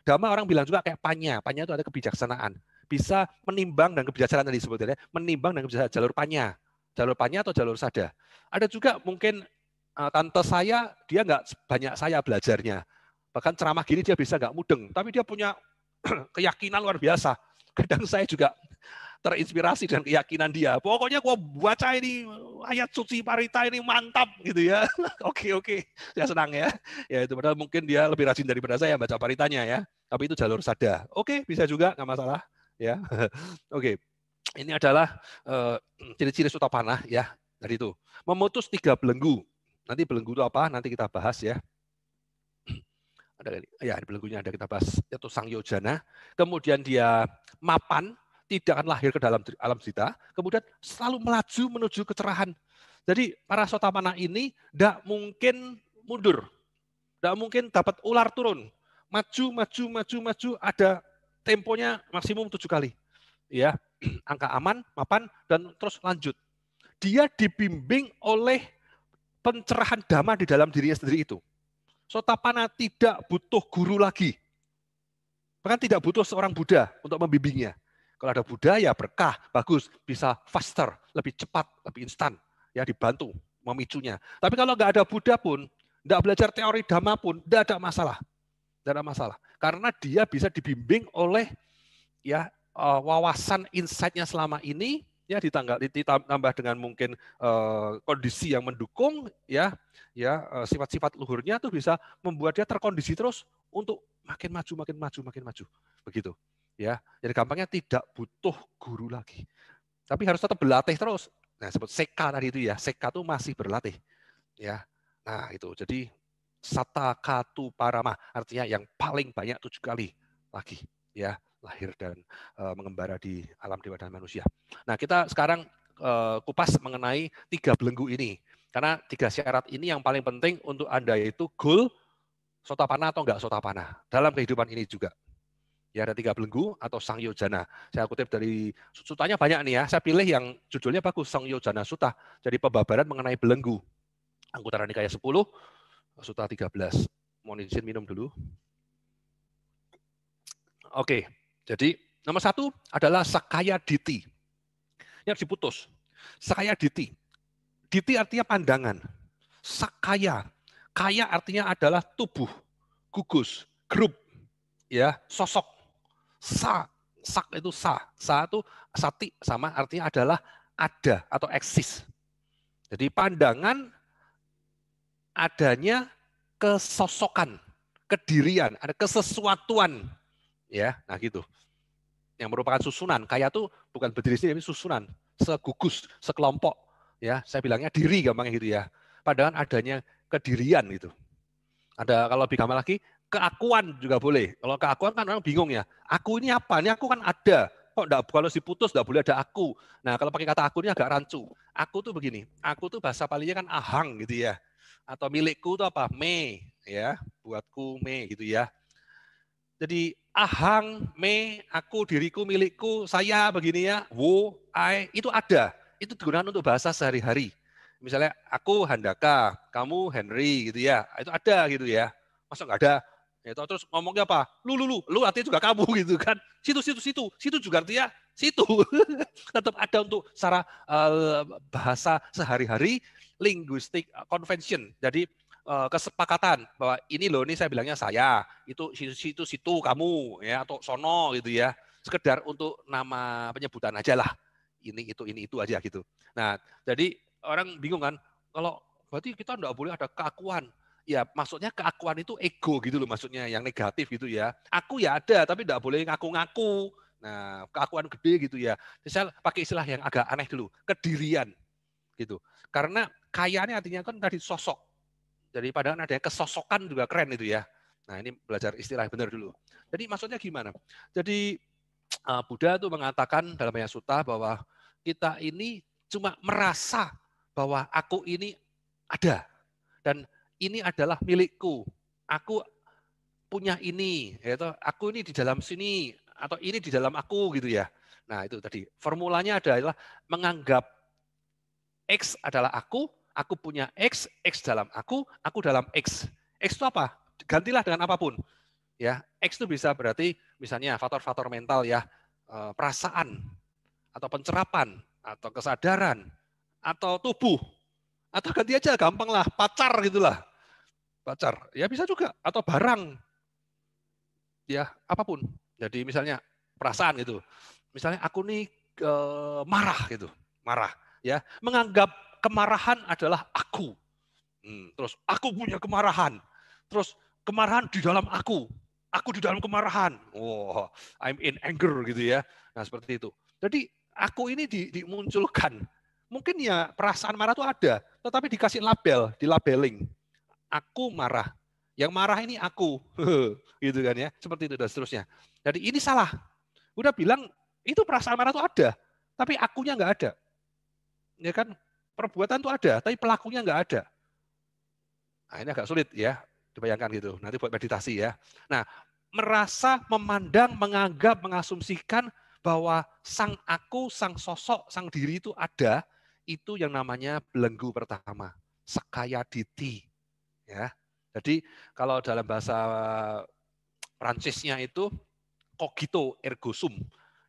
Dhamma orang bilang juga kayak panya. Panya itu ada kebijaksanaan. Bisa menimbang dan kebijaksanaan tadi sebetulnya. Menimbang dan kebijaksanaan jalur panya. Jalur panya atau jalur sada. Ada juga mungkin eh, tante saya, dia nggak banyak saya belajarnya. Bahkan ceramah gini dia bisa nggak mudeng. Tapi dia punya keyakinan luar biasa. Kadang saya juga terinspirasi dan keyakinan dia. Pokoknya gua baca ini ayat suci parita ini mantap gitu ya. oke oke, saya senang ya. Ya itu padahal mungkin dia lebih rajin daripada saya baca paritanya ya. Tapi itu jalur sada. Oke, bisa juga nggak masalah ya. oke. Ini adalah ciri eh, ciri-ciri panah ya dari itu. Memutus tiga belenggu. Nanti belenggu itu apa? Nanti kita bahas ya ada ya belenggunya ada kita bahas yaitu sang yojana kemudian dia mapan tidak akan lahir ke dalam alam kita, kemudian selalu melaju menuju kecerahan. Jadi para sotamana ini tidak mungkin mundur, tidak mungkin dapat ular turun. Maju, maju, maju, maju, ada temponya maksimum tujuh kali. Ya, angka aman, mapan, dan terus lanjut. Dia dibimbing oleh pencerahan dhamma di dalam dirinya sendiri itu. Sotapana tidak butuh guru lagi. Bahkan tidak butuh seorang Buddha untuk membimbingnya. Kalau ada budaya berkah, bagus, bisa faster, lebih cepat, lebih instan, ya dibantu memicunya. Tapi kalau nggak ada Buddha pun, nggak belajar teori dhamma pun, nggak ada masalah, nggak ada masalah. Karena dia bisa dibimbing oleh ya eh, wawasan insightnya selama ini, ya ditambah, ditambah dengan mungkin uh, kondisi yang mendukung ya ya eh, sifat-sifat luhurnya tuh bisa membuat dia terkondisi terus untuk makin maju makin maju makin maju begitu ya jadi gampangnya tidak butuh guru lagi tapi harus tetap berlatih terus nah sebut seka tadi itu ya seka itu masih berlatih ya nah itu jadi sata katu parama artinya yang paling banyak tujuh kali lagi ya lahir dan uh, mengembara di alam dewa dan manusia. Nah kita sekarang uh, kupas mengenai tiga belenggu ini karena tiga syarat ini yang paling penting untuk anda yaitu goal sotapana atau enggak sotapana dalam kehidupan ini juga ya ada tiga belenggu atau Sang Yojana. Saya kutip dari sutanya banyak nih ya. Saya pilih yang judulnya bagus Sang Yojana Suta. Jadi pembabaran mengenai belenggu. Anggota Nikaya 10, Suta belas Mohon izin minum dulu. Oke, jadi nomor satu adalah Sakaya Diti. ini harus diputus. Sakaya Diti. Diti artinya pandangan. Sakaya. Kaya artinya adalah tubuh, gugus, grup, ya sosok sa sak itu sa sa itu sati sama artinya adalah ada atau eksis jadi pandangan adanya kesosokan kedirian ada kesesuatuan ya nah gitu yang merupakan susunan kaya itu bukan berdiri sendiri tapi susunan segugus sekelompok ya saya bilangnya diri gampangnya gitu ya pandangan adanya kedirian gitu ada kalau lebih gampang lagi keakuan juga boleh. Kalau keakuan kan orang bingung ya. Aku ini apa? Ini aku kan ada. Kok enggak, kalau diputus enggak boleh ada aku. Nah, kalau pakai kata aku ini agak rancu. Aku tuh begini, aku tuh bahasa palingnya kan ahang gitu ya. Atau milikku tuh apa? Me ya, buatku me gitu ya. Jadi ahang, me, aku, diriku, milikku, saya begini ya, wo, I, itu ada. Itu digunakan untuk bahasa sehari-hari. Misalnya aku Handaka, kamu Henry gitu ya. Itu ada gitu ya. Masuk ada? Gitu. Terus ngomongnya apa? Lu, lu, lu, lu artinya juga kamu gitu kan. Situ, situ, situ. Situ juga artinya situ. Tetap ada untuk secara uh, bahasa sehari-hari, linguistik convention. Jadi uh, kesepakatan bahwa ini loh, ini saya bilangnya saya, itu situ, situ, situ kamu, ya atau sono gitu ya. Sekedar untuk nama penyebutan aja lah. Ini, itu, ini, itu aja gitu. Nah, jadi orang bingung kan, kalau berarti kita enggak boleh ada keakuan ya maksudnya keakuan itu ego gitu loh maksudnya yang negatif gitu ya. Aku ya ada tapi tidak boleh ngaku-ngaku. Nah, keakuan gede gitu ya. Misal pakai istilah yang agak aneh dulu, kedirian gitu. Karena kaya artinya kan tadi sosok. Jadi padahal kan ada yang kesosokan juga keren itu ya. Nah, ini belajar istilah benar dulu. Jadi maksudnya gimana? Jadi eh, Buddha itu mengatakan dalam banyak sutta bahwa kita ini cuma merasa bahwa aku ini ada dan ini adalah milikku. Aku punya ini, yaitu aku ini di dalam sini atau ini di dalam aku gitu ya. Nah, itu tadi. Formulanya adalah menganggap X adalah aku, aku punya X, X dalam aku, aku dalam X. X itu apa? Gantilah dengan apapun. Ya, X itu bisa berarti misalnya faktor-faktor mental ya, e, perasaan atau pencerapan atau kesadaran atau tubuh atau ganti aja, gampang lah, pacar gitulah. Pacar, ya bisa juga. Atau barang, ya apapun. Jadi misalnya perasaan gitu. Misalnya aku nih e, marah gitu, marah. Ya, menganggap kemarahan adalah aku. Hmm, terus aku punya kemarahan. Terus kemarahan di dalam aku. Aku di dalam kemarahan. Wow, I'm in anger gitu ya. Nah seperti itu. Jadi aku ini di, dimunculkan mungkin ya perasaan marah itu ada, tetapi dikasih label, di labeling. Aku marah. Yang marah ini aku. gitu kan ya. Seperti itu dan seterusnya. Jadi ini salah. Udah bilang itu perasaan marah itu ada, tapi akunya nggak ada. Ya kan? Perbuatan itu ada, tapi pelakunya nggak ada. Nah, ini agak sulit ya, dibayangkan gitu. Nanti buat meditasi ya. Nah, merasa, memandang, menganggap, mengasumsikan bahwa sang aku, sang sosok, sang diri itu ada, itu yang namanya belenggu pertama, sekaya diti. Ya. Jadi kalau dalam bahasa Prancisnya itu cogito ergo sum.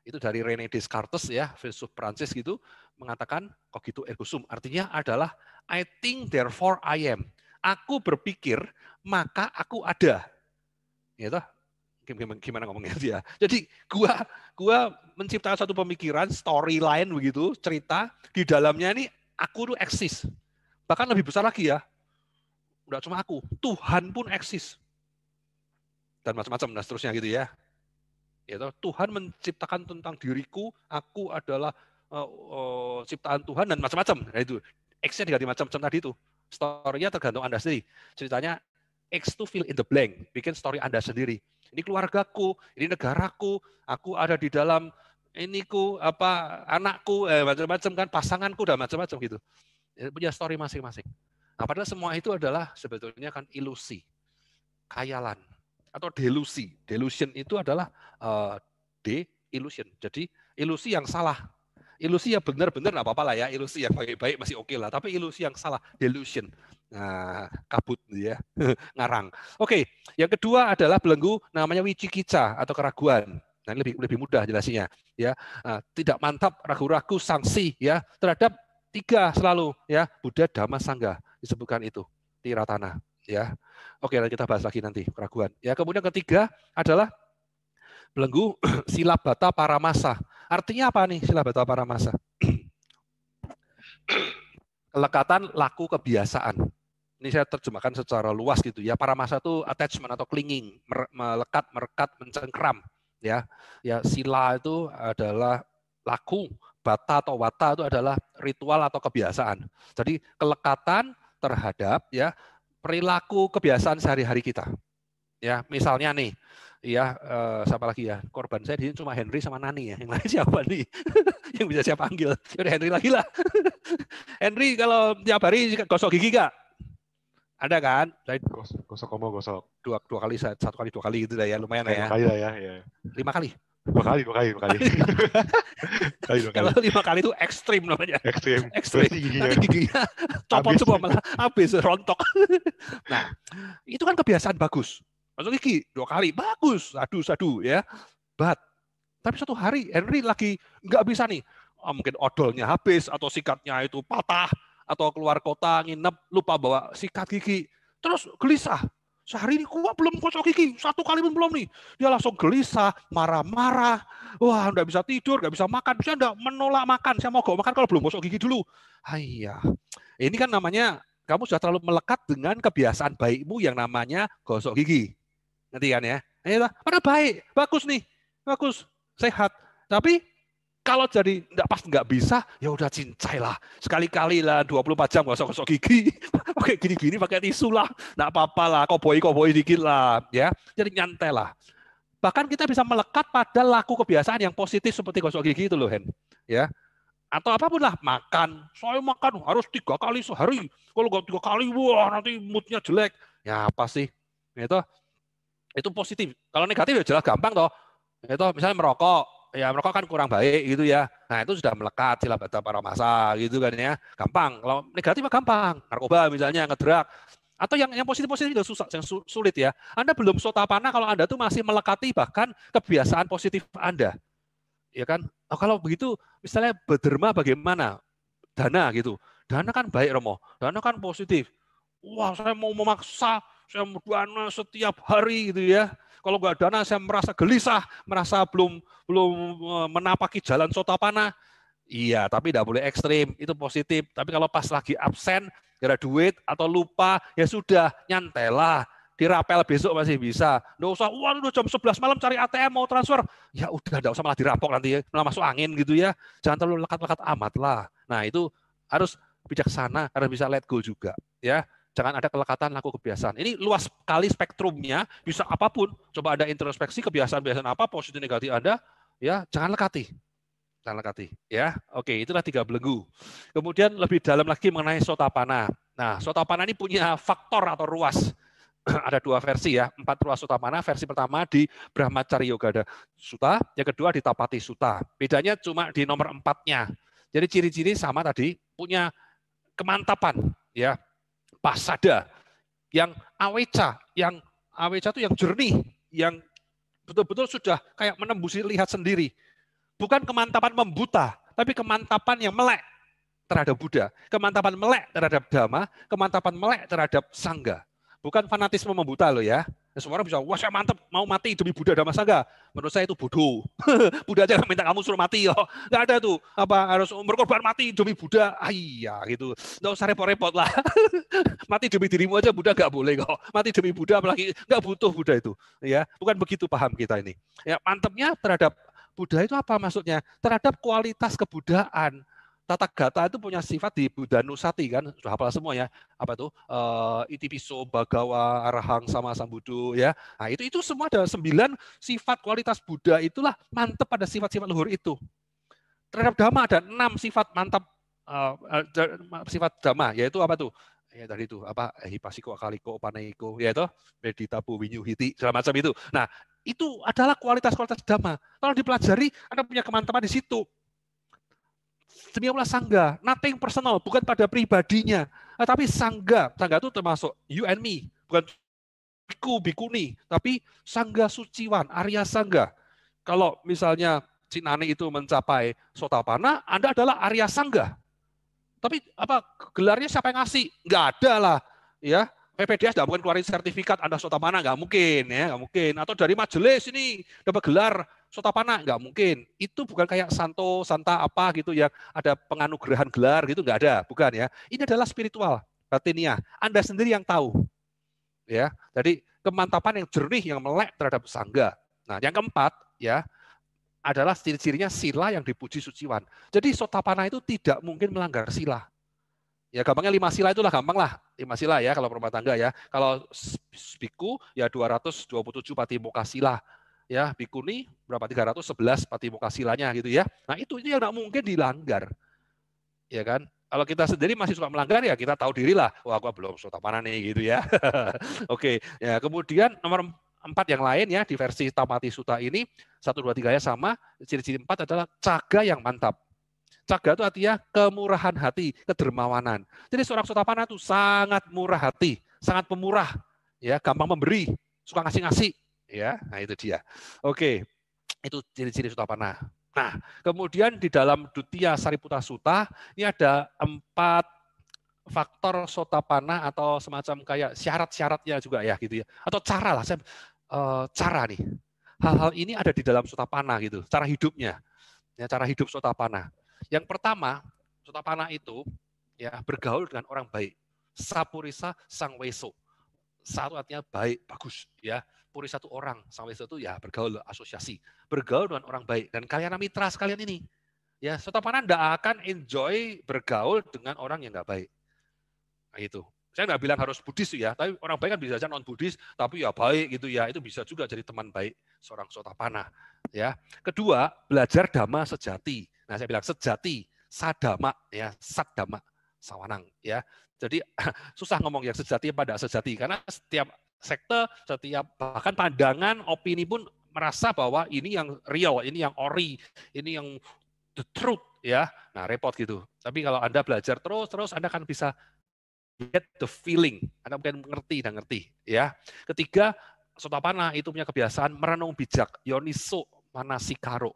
Itu dari René Descartes ya, filsuf Prancis gitu mengatakan cogito ergo sum. Artinya adalah I think therefore I am. Aku berpikir maka aku ada. Ya Gimana ngomongnya dia? Ya. Jadi gua gua menciptakan satu pemikiran, storyline begitu, cerita di dalamnya ini aku tuh eksis. Bahkan lebih besar lagi ya. Enggak cuma aku, Tuhan pun eksis. Dan macam-macam dan seterusnya gitu ya. Ya Tuhan menciptakan tentang diriku, aku adalah uh, uh, ciptaan Tuhan dan macam-macam. Nah itu X-nya diganti macam-macam tadi itu. storynya tergantung Anda sendiri. Ceritanya X to fill in the blank, bikin story Anda sendiri ini keluargaku, ini negaraku, aku ada di dalam iniku apa anakku eh, macam-macam kan pasanganku dan macam-macam gitu ya, punya story masing-masing nah padahal semua itu adalah sebetulnya kan ilusi kayalan atau delusi delusion itu adalah uh, eh, de illusion jadi ilusi yang salah ilusi yang benar-benar nggak apa-apa lah ya ilusi yang baik-baik masih oke okay lah tapi ilusi yang salah delusion nah, kabut ya ngarang oke okay. yang kedua adalah belenggu namanya wicikica atau keraguan Nah, ini lebih lebih mudah jelasinya ya. Nah, tidak mantap, ragu-ragu, sanksi ya terhadap tiga selalu ya Buddha Dhamma Sangga disebutkan itu tiratana ya. Oke, kita bahas lagi nanti keraguan. Ya, kemudian ketiga adalah belenggu para paramasa. Artinya apa nih para paramasa? Kelekatan laku kebiasaan. Ini saya terjemahkan secara luas gitu ya. Para Paramasa itu attachment atau clinging, melekat, merekat, mencengkram ya ya sila itu adalah laku bata atau wata itu adalah ritual atau kebiasaan jadi kelekatan terhadap ya perilaku kebiasaan sehari-hari kita ya misalnya nih ya uh, siapa lagi ya korban saya di sini cuma Henry sama Nani ya yang lain siapa nih yang bisa saya panggil Ya Henry lagi lah Henry kalau tiap hari gosok gigi gak ada kan? Saya gosok, gosok gosok, gosok. Dua, dua kali, satu kali, dua kali gitu dah ya. Lumayan lah ya. Kali lah ya, ya. Lima kali. Dua kali, dua kali, dua kali. kali dua kali. Kalau lima kali itu ekstrim namanya. Ekstrim. Ekstrim. giginya. Nanti giginya copot semua malah habis, rontok. nah, itu kan kebiasaan bagus. Masuk gigi dua kali, bagus. Aduh, sadu ya. But, tapi satu hari Henry lagi nggak bisa nih. Oh, mungkin odolnya habis atau sikatnya itu patah atau keluar kota nginep lupa bawa sikat gigi terus gelisah sehari ini gua belum gosok gigi satu kali pun belum nih dia langsung gelisah marah-marah wah nggak bisa tidur nggak bisa makan bisa nggak menolak makan saya mau gak makan kalau belum gosok gigi dulu ayah iya. ini kan namanya kamu sudah terlalu melekat dengan kebiasaan baikmu yang namanya gosok gigi nanti kan ya Ayolah, iya pada baik bagus nih bagus sehat tapi kalau jadi nggak pas nggak bisa, ya udah cincai lah. Sekali-kali lah 24 jam gosok-gosok gigi, Oke, gini-gini pakai tisu lah. Enggak apa-apa lah, koboi-koboi dikit lah. ya Jadi nyantai lah. Bahkan kita bisa melekat pada laku kebiasaan yang positif seperti gosok gigi itu loh, Hen. Ya, atau apapun lah makan. Saya makan harus tiga kali sehari. Kalau nggak tiga kali, wah nanti moodnya jelek. Ya apa sih? Itu itu positif. Kalau negatif ya jelas gampang toh. Itu misalnya merokok, ya merokok kan kurang baik gitu ya. Nah itu sudah melekat sila bata para masa gitu kan ya. Gampang. Kalau negatif mah gampang. Narkoba misalnya ngedrak atau yang yang positif positif itu susah yang sulit ya. Anda belum panah kalau Anda tuh masih melekati bahkan kebiasaan positif Anda. Ya kan? Oh, kalau begitu misalnya berderma bagaimana? Dana gitu. Dana kan baik Romo. Dana kan positif. Wah, saya mau memaksa saya mau berdoa setiap hari gitu ya kalau nggak dana, saya merasa gelisah, merasa belum belum eh, menapaki jalan sotapana. Iya, tapi tidak boleh ekstrim, itu positif. Tapi kalau pas lagi absen, gara duit atau lupa, ya sudah, nyantelah. Dirapel besok masih bisa. Nggak usah, wah udah jam 11 malam cari ATM mau transfer. Ya udah, nggak usah malah dirampok nanti, ya. malah masuk angin gitu ya. Jangan terlalu lekat-lekat amat lah. Nah itu harus bijaksana, harus bisa let go juga. ya Jangan ada kelekatan laku kebiasaan. Ini luas sekali spektrumnya, bisa apapun. Coba ada introspeksi kebiasaan-kebiasaan apa positif negatif Anda, ya jangan lekati. Jangan lekati, ya. Oke, itulah tiga belenggu. Kemudian lebih dalam lagi mengenai sotapana. Nah, sotapana ini punya faktor atau ruas ada dua versi ya, empat ruas sotapana. Versi pertama di Brahmacarya Yoga ada Suta, yang kedua di Tapati Suta. Bedanya cuma di nomor empatnya. Jadi ciri-ciri sama tadi, punya kemantapan ya pasada yang aweca, yang aweca itu yang jernih, yang betul-betul sudah kayak menembusi lihat sendiri. Bukan kemantapan membuta, tapi kemantapan yang melek terhadap Buddha, kemantapan melek terhadap Dhamma, kemantapan melek terhadap Sangga. Bukan fanatisme membuta loh ya. Ya, semua orang bisa, wah saya mantep, mau mati demi Buddha Dhamma Sangha. Menurut saya itu bodoh. Buddha aja minta kamu suruh mati. Oh. Nggak ada tuh, apa harus berkorban mati demi Buddha. Ah, iya gitu. Nggak usah repot-repot lah. mati demi dirimu aja Buddha nggak boleh kok. Mati demi Buddha apalagi nggak butuh Buddha itu. ya Bukan begitu paham kita ini. Ya, mantepnya terhadap Buddha itu apa maksudnya? Terhadap kualitas kebudayaan tata gata itu punya sifat di Buddha Nusati kan sudah hafal semua ya apa itu uh, itipiso bagawa arahang sama sambudu ya nah itu itu semua ada sembilan sifat kualitas Buddha itulah mantap pada sifat-sifat luhur itu terhadap dhamma ada enam sifat mantap uh, sifat dhamma yaitu apa tuh ya tadi itu apa hipasiko akaliko opaneiko yaitu meditabu winyuhiti segala macam itu nah itu adalah kualitas-kualitas dhamma. Kalau dipelajari, Anda punya kemantapan di situ demi Allah sangga, nothing personal, bukan pada pribadinya, tapi sangga, sangga itu termasuk you and me, bukan biku bikuni, tapi sangga suciwan, Arya sangga. Kalau misalnya Cinani itu mencapai sotapana, Anda adalah Arya sangga. Tapi apa gelarnya siapa yang ngasih? Enggak ada lah, ya. PPDS enggak bukan keluarin sertifikat Anda sotapana, enggak mungkin ya, enggak mungkin. Atau dari majelis ini dapat gelar Sotapana nggak mungkin. Itu bukan kayak Santo, Santa apa gitu yang ada penganugerahan gelar gitu nggak ada, bukan ya. Ini adalah spiritual batinia. Anda sendiri yang tahu. Ya, jadi kemantapan yang jernih yang melek terhadap sangga. Nah, yang keempat ya adalah ciri-cirinya sila yang dipuji suciwan. Jadi sotapana itu tidak mungkin melanggar sila. Ya gampangnya lima sila itulah gampang lah. Lima sila ya kalau rumah tangga ya. Kalau biku ya 227 muka sila ya bikuni berapa 311 pati silanya gitu ya. Nah, itu itu yang tidak mungkin dilanggar. Ya kan? Kalau kita sendiri masih suka melanggar ya kita tahu dirilah. Wah, gua belum panah nih gitu ya. Oke, ya kemudian nomor empat yang lain ya di versi Tamati Suta ini satu dua tiga ya sama ciri-ciri empat adalah caga yang mantap. Caga itu artinya kemurahan hati, kedermawanan. Jadi seorang panah itu sangat murah hati, sangat pemurah, ya gampang memberi, suka ngasih-ngasih, ya. Nah, itu dia. Oke. Itu ciri-ciri sutapana Nah, kemudian di dalam Dutia Sariputa Suta ini ada empat faktor sotapana atau semacam kayak syarat-syaratnya juga ya gitu ya. Atau cara lah, saya, e, cara nih. Hal-hal ini ada di dalam sotapana gitu, cara hidupnya. Ya, cara hidup sotapana. Yang pertama, sotapana itu ya bergaul dengan orang baik. Sapurisa sang weso. Satu artinya baik, bagus ya mencampuri satu orang sampai satu ya bergaul asosiasi, bergaul dengan orang baik dan kalian mitra sekalian ini. Ya, setapanan tidak akan enjoy bergaul dengan orang yang nggak baik. Nah, itu. Saya nggak bilang harus Buddhis ya, tapi orang baik kan bisa saja non Buddhis, tapi ya baik gitu ya, itu bisa juga jadi teman baik seorang sotapana. Ya, kedua belajar dhamma sejati. Nah, saya bilang sejati, sadama ya, sadama sawanang ya. Jadi susah ngomong yang sejati pada sejati karena setiap sekte, setiap bahkan pandangan, opini pun merasa bahwa ini yang real, ini yang ori, ini yang the truth ya. Nah, repot gitu. Tapi kalau Anda belajar terus-terus Anda akan bisa get the feeling. Anda mungkin mengerti dan ngerti ya. Ketiga, Sotapana itu punya kebiasaan merenung bijak, yoniso manasikaro.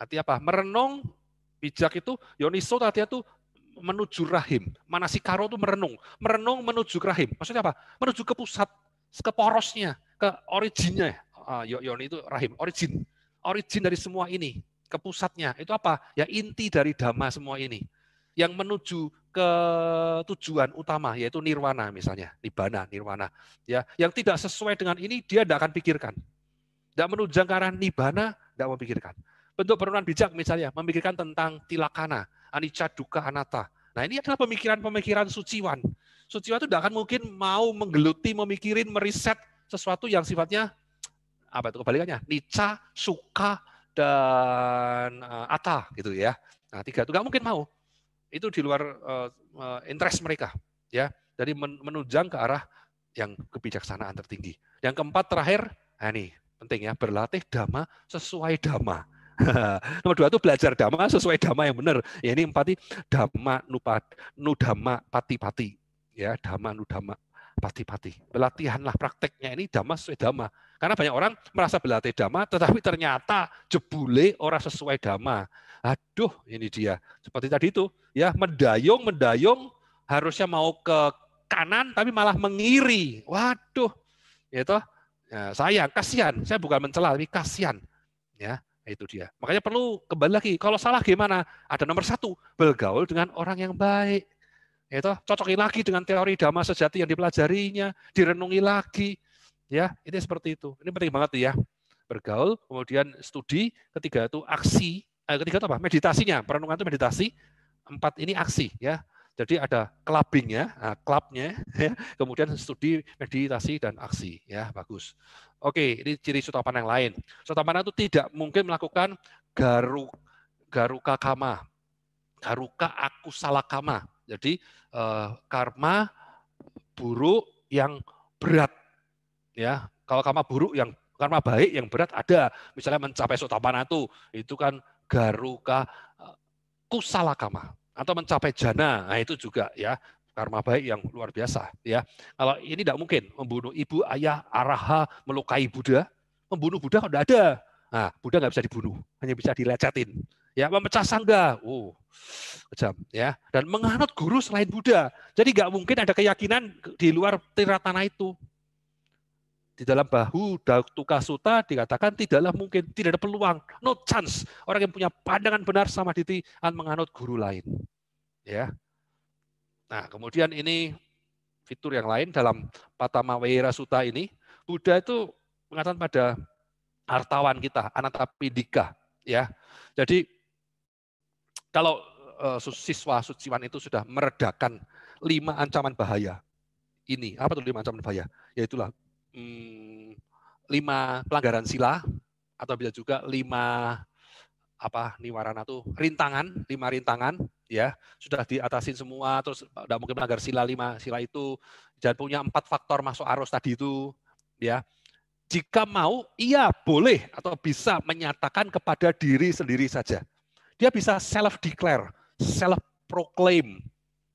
arti apa? Merenung bijak itu yoniso artinya itu menuju rahim. Manasikaro itu merenung. Merenung menuju rahim. Maksudnya apa? Menuju ke pusat ke porosnya, ke originnya. Ah, Yoni itu rahim, origin. Origin dari semua ini, ke pusatnya. Itu apa? Ya inti dari dhamma semua ini. Yang menuju ke tujuan utama, yaitu nirwana misalnya. Nibbana, nirwana. ya Yang tidak sesuai dengan ini, dia tidak akan pikirkan. Tidak menunjang ke arah nibbana, tidak memikirkan. Bentuk penurunan bijak misalnya, memikirkan tentang tilakana, anicca, duka, anatta. Nah ini adalah pemikiran-pemikiran suciwan Suciwa itu tidak akan mungkin mau menggeluti, memikirin, meriset sesuatu yang sifatnya apa itu kebalikannya? Nica, suka, dan uh, eh, ata gitu ya. Nah, tiga itu nggak mungkin mau. Itu di luar uh, uh, interest mereka ya. Jadi menunjang ke arah yang kebijaksanaan tertinggi. Yang keempat terakhir, nah ini penting ya, berlatih dhamma sesuai dhamma. Nomor dua itu belajar dhamma sesuai dhamma yang benar. Ya ini empati dhamma nupa nudhamma pati pati ya dhamma dhamma pati-pati, Pelatihanlah prakteknya ini dhamma sesuai dhamma. Karena banyak orang merasa berlatih dhamma, tetapi ternyata jebule orang sesuai dhamma. Aduh, ini dia. Seperti tadi itu, ya mendayung, mendayung, harusnya mau ke kanan, tapi malah mengiri. Waduh, itu ya, ya, sayang, kasihan. Saya bukan mencela, tapi kasihan. Ya, itu dia. Makanya perlu kembali lagi. Kalau salah gimana? Ada nomor satu, bergaul dengan orang yang baik itu ya cocokin lagi dengan teori damai sejati yang dipelajarinya, direnungi lagi. Ya, ini seperti itu. Ini penting banget ya. Bergaul, kemudian studi, ketiga itu aksi, eh, ketiga itu apa? Meditasinya, perenungan itu meditasi. Empat ini aksi ya. Jadi ada clubbingnya, ya, nah, klubnya, ya. kemudian studi meditasi dan aksi, ya bagus. Oke, ini ciri sutapan yang lain. Sutapan itu tidak mungkin melakukan garu garuka kama, garuka aku salah kama. Jadi eh, karma buruk yang berat ya. Kalau karma buruk yang karma baik yang berat ada. Misalnya mencapai sotapana itu itu kan garuka eh, kusala karma. atau mencapai jana. Nah, itu juga ya karma baik yang luar biasa ya. Kalau ini tidak mungkin membunuh ibu, ayah, araha, melukai Buddha, membunuh Buddha tidak ada. Nah, Buddha nggak bisa dibunuh, hanya bisa dilecetin ya memecah sangga uh kejam ya dan menganut guru selain Buddha jadi nggak mungkin ada keyakinan di luar tiratana itu di dalam bahu Dautuka Suta dikatakan tidaklah mungkin tidak ada peluang no chance orang yang punya pandangan benar sama Diti akan menganut guru lain ya nah kemudian ini fitur yang lain dalam Patama Weira Suta ini Buddha itu mengatakan pada hartawan kita Anatapidika. ya jadi kalau uh, siswa suciwan itu sudah meredakan lima ancaman bahaya. Ini apa tuh lima ancaman bahaya? Yaitulah hmm, lima pelanggaran sila atau bisa juga lima apa niwarana tuh rintangan lima rintangan ya sudah diatasin semua terus tidak mungkin melanggar sila lima sila itu dan punya empat faktor masuk arus tadi itu ya jika mau ia boleh atau bisa menyatakan kepada diri sendiri saja dia bisa self declare, self proclaim.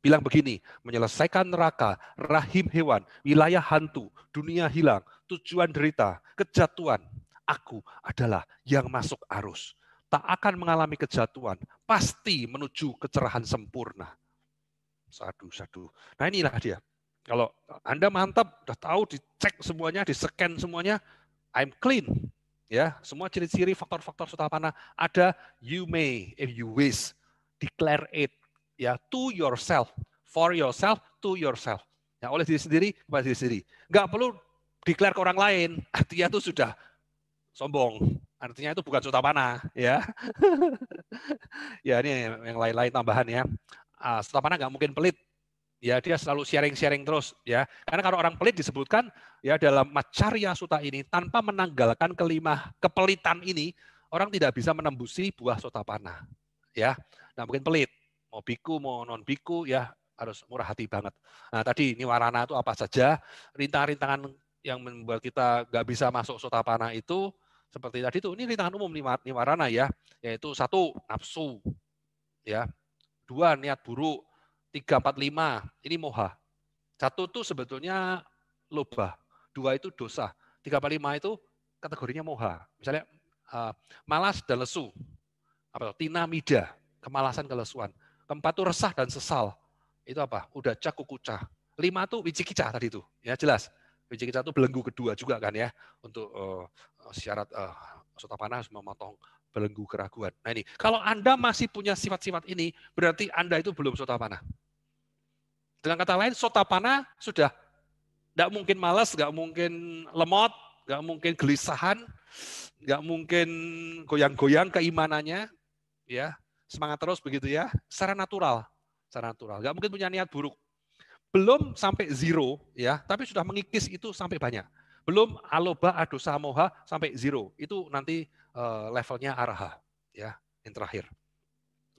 Bilang begini, menyelesaikan neraka, rahim hewan, wilayah hantu, dunia hilang, tujuan derita, kejatuhan. Aku adalah yang masuk arus. Tak akan mengalami kejatuhan, pasti menuju kecerahan sempurna. Satu, satu. Nah inilah dia. Kalau Anda mantap, sudah tahu, dicek semuanya, di-scan semuanya, I'm clean. Ya, semua ciri-ciri faktor-faktor sutapana ada you may if you wish declare it ya to yourself for yourself to yourself. Ya, oleh diri sendiri kepada diri sendiri. nggak perlu declare ke orang lain. Artinya itu sudah sombong. Artinya itu bukan sutapana ya. ya ini yang lain-lain tambahan ya. Uh, ah, sutapana nggak mungkin pelit ya dia selalu sharing-sharing terus ya karena kalau orang pelit disebutkan ya dalam macarya suta ini tanpa menanggalkan kelima kepelitan ini orang tidak bisa menembusi buah sota panah ya nah mungkin pelit mau biku mau non biku ya harus murah hati banget nah tadi ini warana itu apa saja rintangan-rintangan yang membuat kita nggak bisa masuk sota panah itu seperti tadi itu ini rintangan umum nih warana ya yaitu satu nafsu ya dua niat buruk tiga empat lima ini moha. Satu itu sebetulnya loba, dua itu dosa, tiga empat lima itu kategorinya moha. Misalnya uh, malas dan lesu, apa tina mida, kemalasan kelesuan. Keempat itu resah dan sesal. Itu apa? Udah cak kukucah. Lima itu wicikicah tadi itu, ya jelas. wicikicah itu belenggu kedua juga kan ya untuk uh, syarat uh, eh, sotapana harus memotong belenggu keraguan. Nah ini, kalau Anda masih punya sifat-sifat ini, berarti Anda itu belum sotapana. Dengan kata lain, sotapana sudah tidak mungkin malas, tidak mungkin lemot, tidak mungkin gelisahan, tidak mungkin goyang-goyang keimanannya, ya semangat terus begitu ya, secara natural, secara natural, tidak mungkin punya niat buruk. Belum sampai zero ya, tapi sudah mengikis itu sampai banyak. Belum aloba adosa moha sampai zero, itu nanti eh, levelnya araha ya, yang terakhir.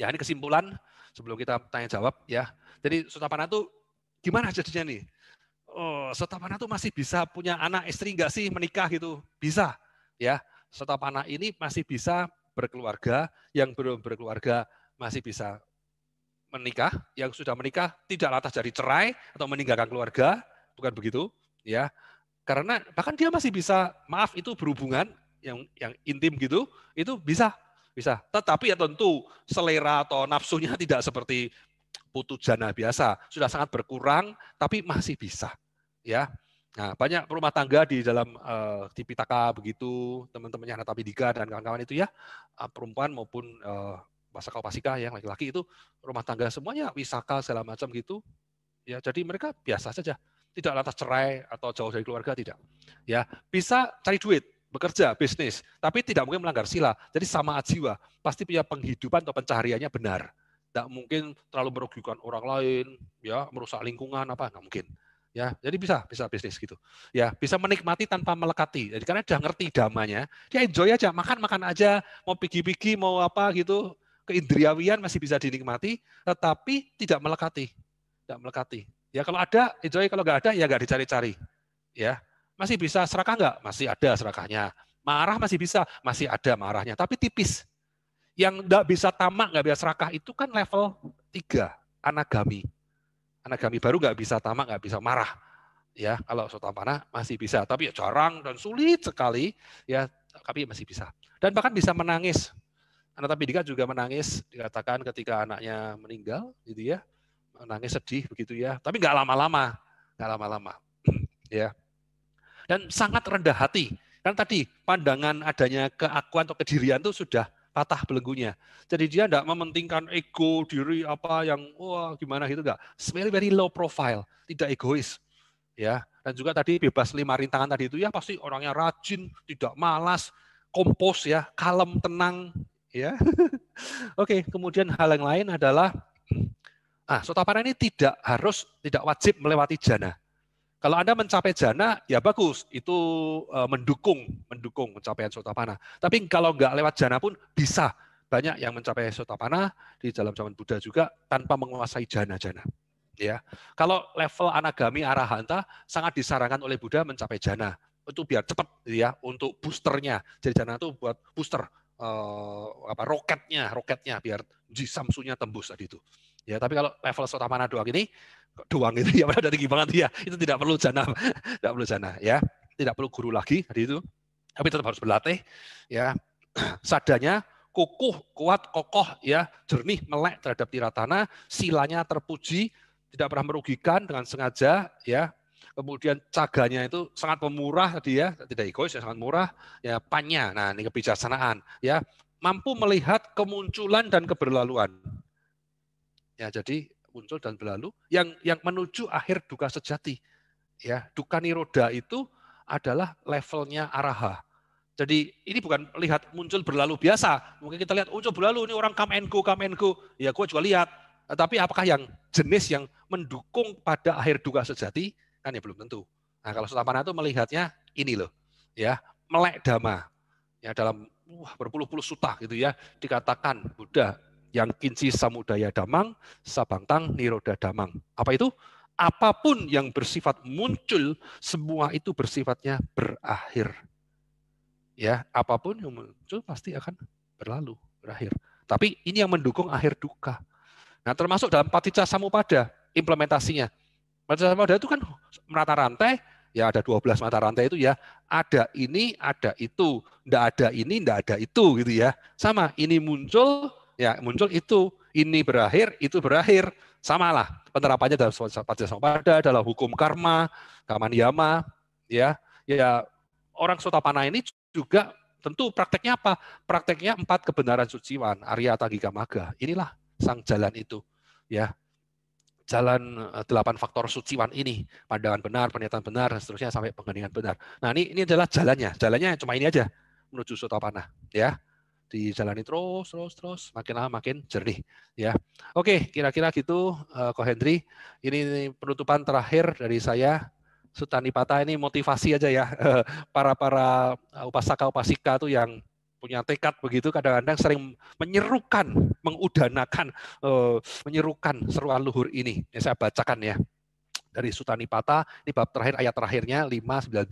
Ya ini kesimpulan sebelum kita tanya jawab ya. Jadi Sotapana tuh gimana jadinya nih? Oh, Sotapana tuh masih bisa punya anak istri enggak sih menikah gitu? Bisa. ya. Sotapana ini masih bisa berkeluarga, yang belum berkeluarga masih bisa menikah, yang sudah menikah tidak lantas jadi cerai atau meninggalkan keluarga, bukan begitu? Ya. Karena bahkan dia masih bisa, maaf itu berhubungan yang yang intim gitu, itu bisa bisa. Tetapi ya tentu selera atau nafsunya tidak seperti putu jana biasa sudah sangat berkurang tapi masih bisa ya nah banyak rumah tangga di dalam uh, di Pitaka begitu teman-temannya tapi Bidika dan kawan-kawan itu ya ah, perempuan maupun uh, eh, kau pasika yang laki-laki itu rumah tangga semuanya wisaka segala macam gitu ya jadi mereka biasa saja tidak lantas cerai atau jauh dari keluarga tidak ya bisa cari duit bekerja bisnis tapi tidak mungkin melanggar sila jadi sama ajiwa pasti punya penghidupan atau pencahariannya benar tidak mungkin terlalu merugikan orang lain, ya merusak lingkungan apa nggak mungkin. Ya, jadi bisa, bisa bisnis gitu. Ya, bisa menikmati tanpa melekati. Jadi karena dia ngerti damanya, dia enjoy aja, makan-makan aja, mau pigi-pigi, mau apa gitu, keindriawian masih bisa dinikmati, tetapi tidak melekati, tidak melekati. Ya kalau ada enjoy, kalau nggak ada ya nggak dicari-cari. Ya, masih bisa serakah nggak? Masih ada serakahnya. Marah masih bisa, masih ada marahnya, tapi tipis. Yang nggak bisa tamak, nggak bisa serakah itu kan level tiga anak gami anak Anagami baru nggak bisa tamak, nggak bisa marah. Ya, kalau sotampana masih bisa, tapi ya jarang dan sulit sekali. Ya, tapi ya masih bisa. Dan bahkan bisa menangis. tapi dia juga menangis, dikatakan ketika anaknya meninggal, gitu ya, menangis sedih begitu ya. Tapi nggak lama-lama, nggak lama-lama, ya. Dan sangat rendah hati. kan tadi pandangan adanya keakuan atau kedirian itu sudah patah belenggunya. Jadi dia tidak mementingkan ego, diri apa yang wah gimana gitu enggak. very very low profile, tidak egois. Ya, dan juga tadi bebas lima rintangan tadi itu ya pasti orangnya rajin, tidak malas, kompos ya, kalem, tenang ya. Oke, kemudian hal yang lain adalah ah, sotapannya ini tidak harus tidak wajib melewati jana. Kalau Anda mencapai jana, ya bagus, itu e, mendukung, mendukung pencapaian sotapana. Tapi kalau nggak lewat jana pun bisa. Banyak yang mencapai sotapana di dalam zaman Buddha juga tanpa menguasai jana-jana. Ya, kalau level anagami arahanta sangat disarankan oleh Buddha mencapai jana itu biar cepat ya untuk boosternya. Jadi jana itu buat booster eh, apa roketnya, roketnya biar jisamsunya samsunya tembus tadi itu. Ya, tapi kalau level sotamana doang ini doang itu ya udah tinggi banget ya. Itu tidak perlu jana, tidak perlu jana ya. Tidak perlu guru lagi tadi itu. Tapi tetap harus berlatih ya. Sadanya kukuh, kuat, kokoh ya, jernih melek terhadap tiratana, silanya terpuji, tidak pernah merugikan dengan sengaja ya. Kemudian caganya itu sangat pemurah tadi ya, tidak egois ya sangat murah ya, panya. Nah, ini kebijaksanaan ya, mampu melihat kemunculan dan keberlaluan Ya, jadi muncul dan berlalu yang yang menuju akhir duka sejati. Ya, duka niroda itu adalah levelnya araha. Jadi ini bukan lihat muncul berlalu biasa. Mungkin kita lihat oh, muncul berlalu ini orang come and go, come and go. Ya gue juga lihat. Tapi apakah yang jenis yang mendukung pada akhir duka sejati? Kan ya belum tentu. Nah kalau Sutapana itu melihatnya ini loh. ya Melek dama. Ya, dalam wah, berpuluh-puluh suta gitu ya. Dikatakan Buddha yang kinci samudaya damang, sabang sabangtang niroda damang. Apa itu? Apapun yang bersifat muncul, semua itu bersifatnya berakhir. Ya, apapun yang muncul pasti akan berlalu, berakhir. Tapi ini yang mendukung akhir duka. Nah, termasuk dalam patica samupada implementasinya. Patica samupada itu kan merata rantai, ya ada 12 mata rantai itu ya, ada ini, ada itu, Tidak ada ini, tidak ada itu gitu ya. Sama, ini muncul, ya muncul itu ini berakhir, itu berakhir. Samalah penerapannya dalam pada dalam hukum karma, karma yama ya. Ya orang sotapana ini juga tentu prakteknya apa? Prakteknya empat kebenaran suciwan, Arya Tagika Maga. Inilah sang jalan itu, ya. Jalan eh, delapan faktor suciwan ini, pandangan benar, pernyataan benar, dan seterusnya sampai penggeningan benar. Nah ini ini adalah jalannya, jalannya cuma ini aja menuju sotapana, ya dijalani terus terus terus makin lama makin jernih ya oke kira-kira gitu uh, Ko Hendri ini penutupan terakhir dari saya Sutani Pata ini motivasi aja ya eh, para para eh, upasaka upasika tuh yang punya tekad begitu kadang-kadang sering menyerukan mengudanakan menyerukan seruan luhur ini ya, saya bacakan ya dari Sutani Pata ini bab terakhir ayat terakhirnya 5.19.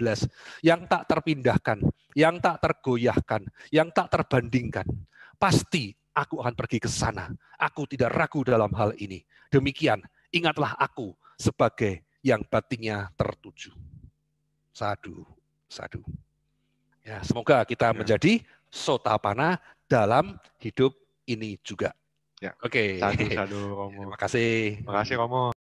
Yang tak terpindahkan, yang tak tergoyahkan, yang tak terbandingkan. Pasti aku akan pergi ke sana. Aku tidak ragu dalam hal ini. Demikian, ingatlah aku sebagai yang batinnya tertuju. Sadu, sadu. Ya, semoga kita ya. menjadi sotapana dalam hidup ini juga. Ya. Oke. Okay. Sadu, sadu, Romo. Terima kasih. Terima kasih, Romo.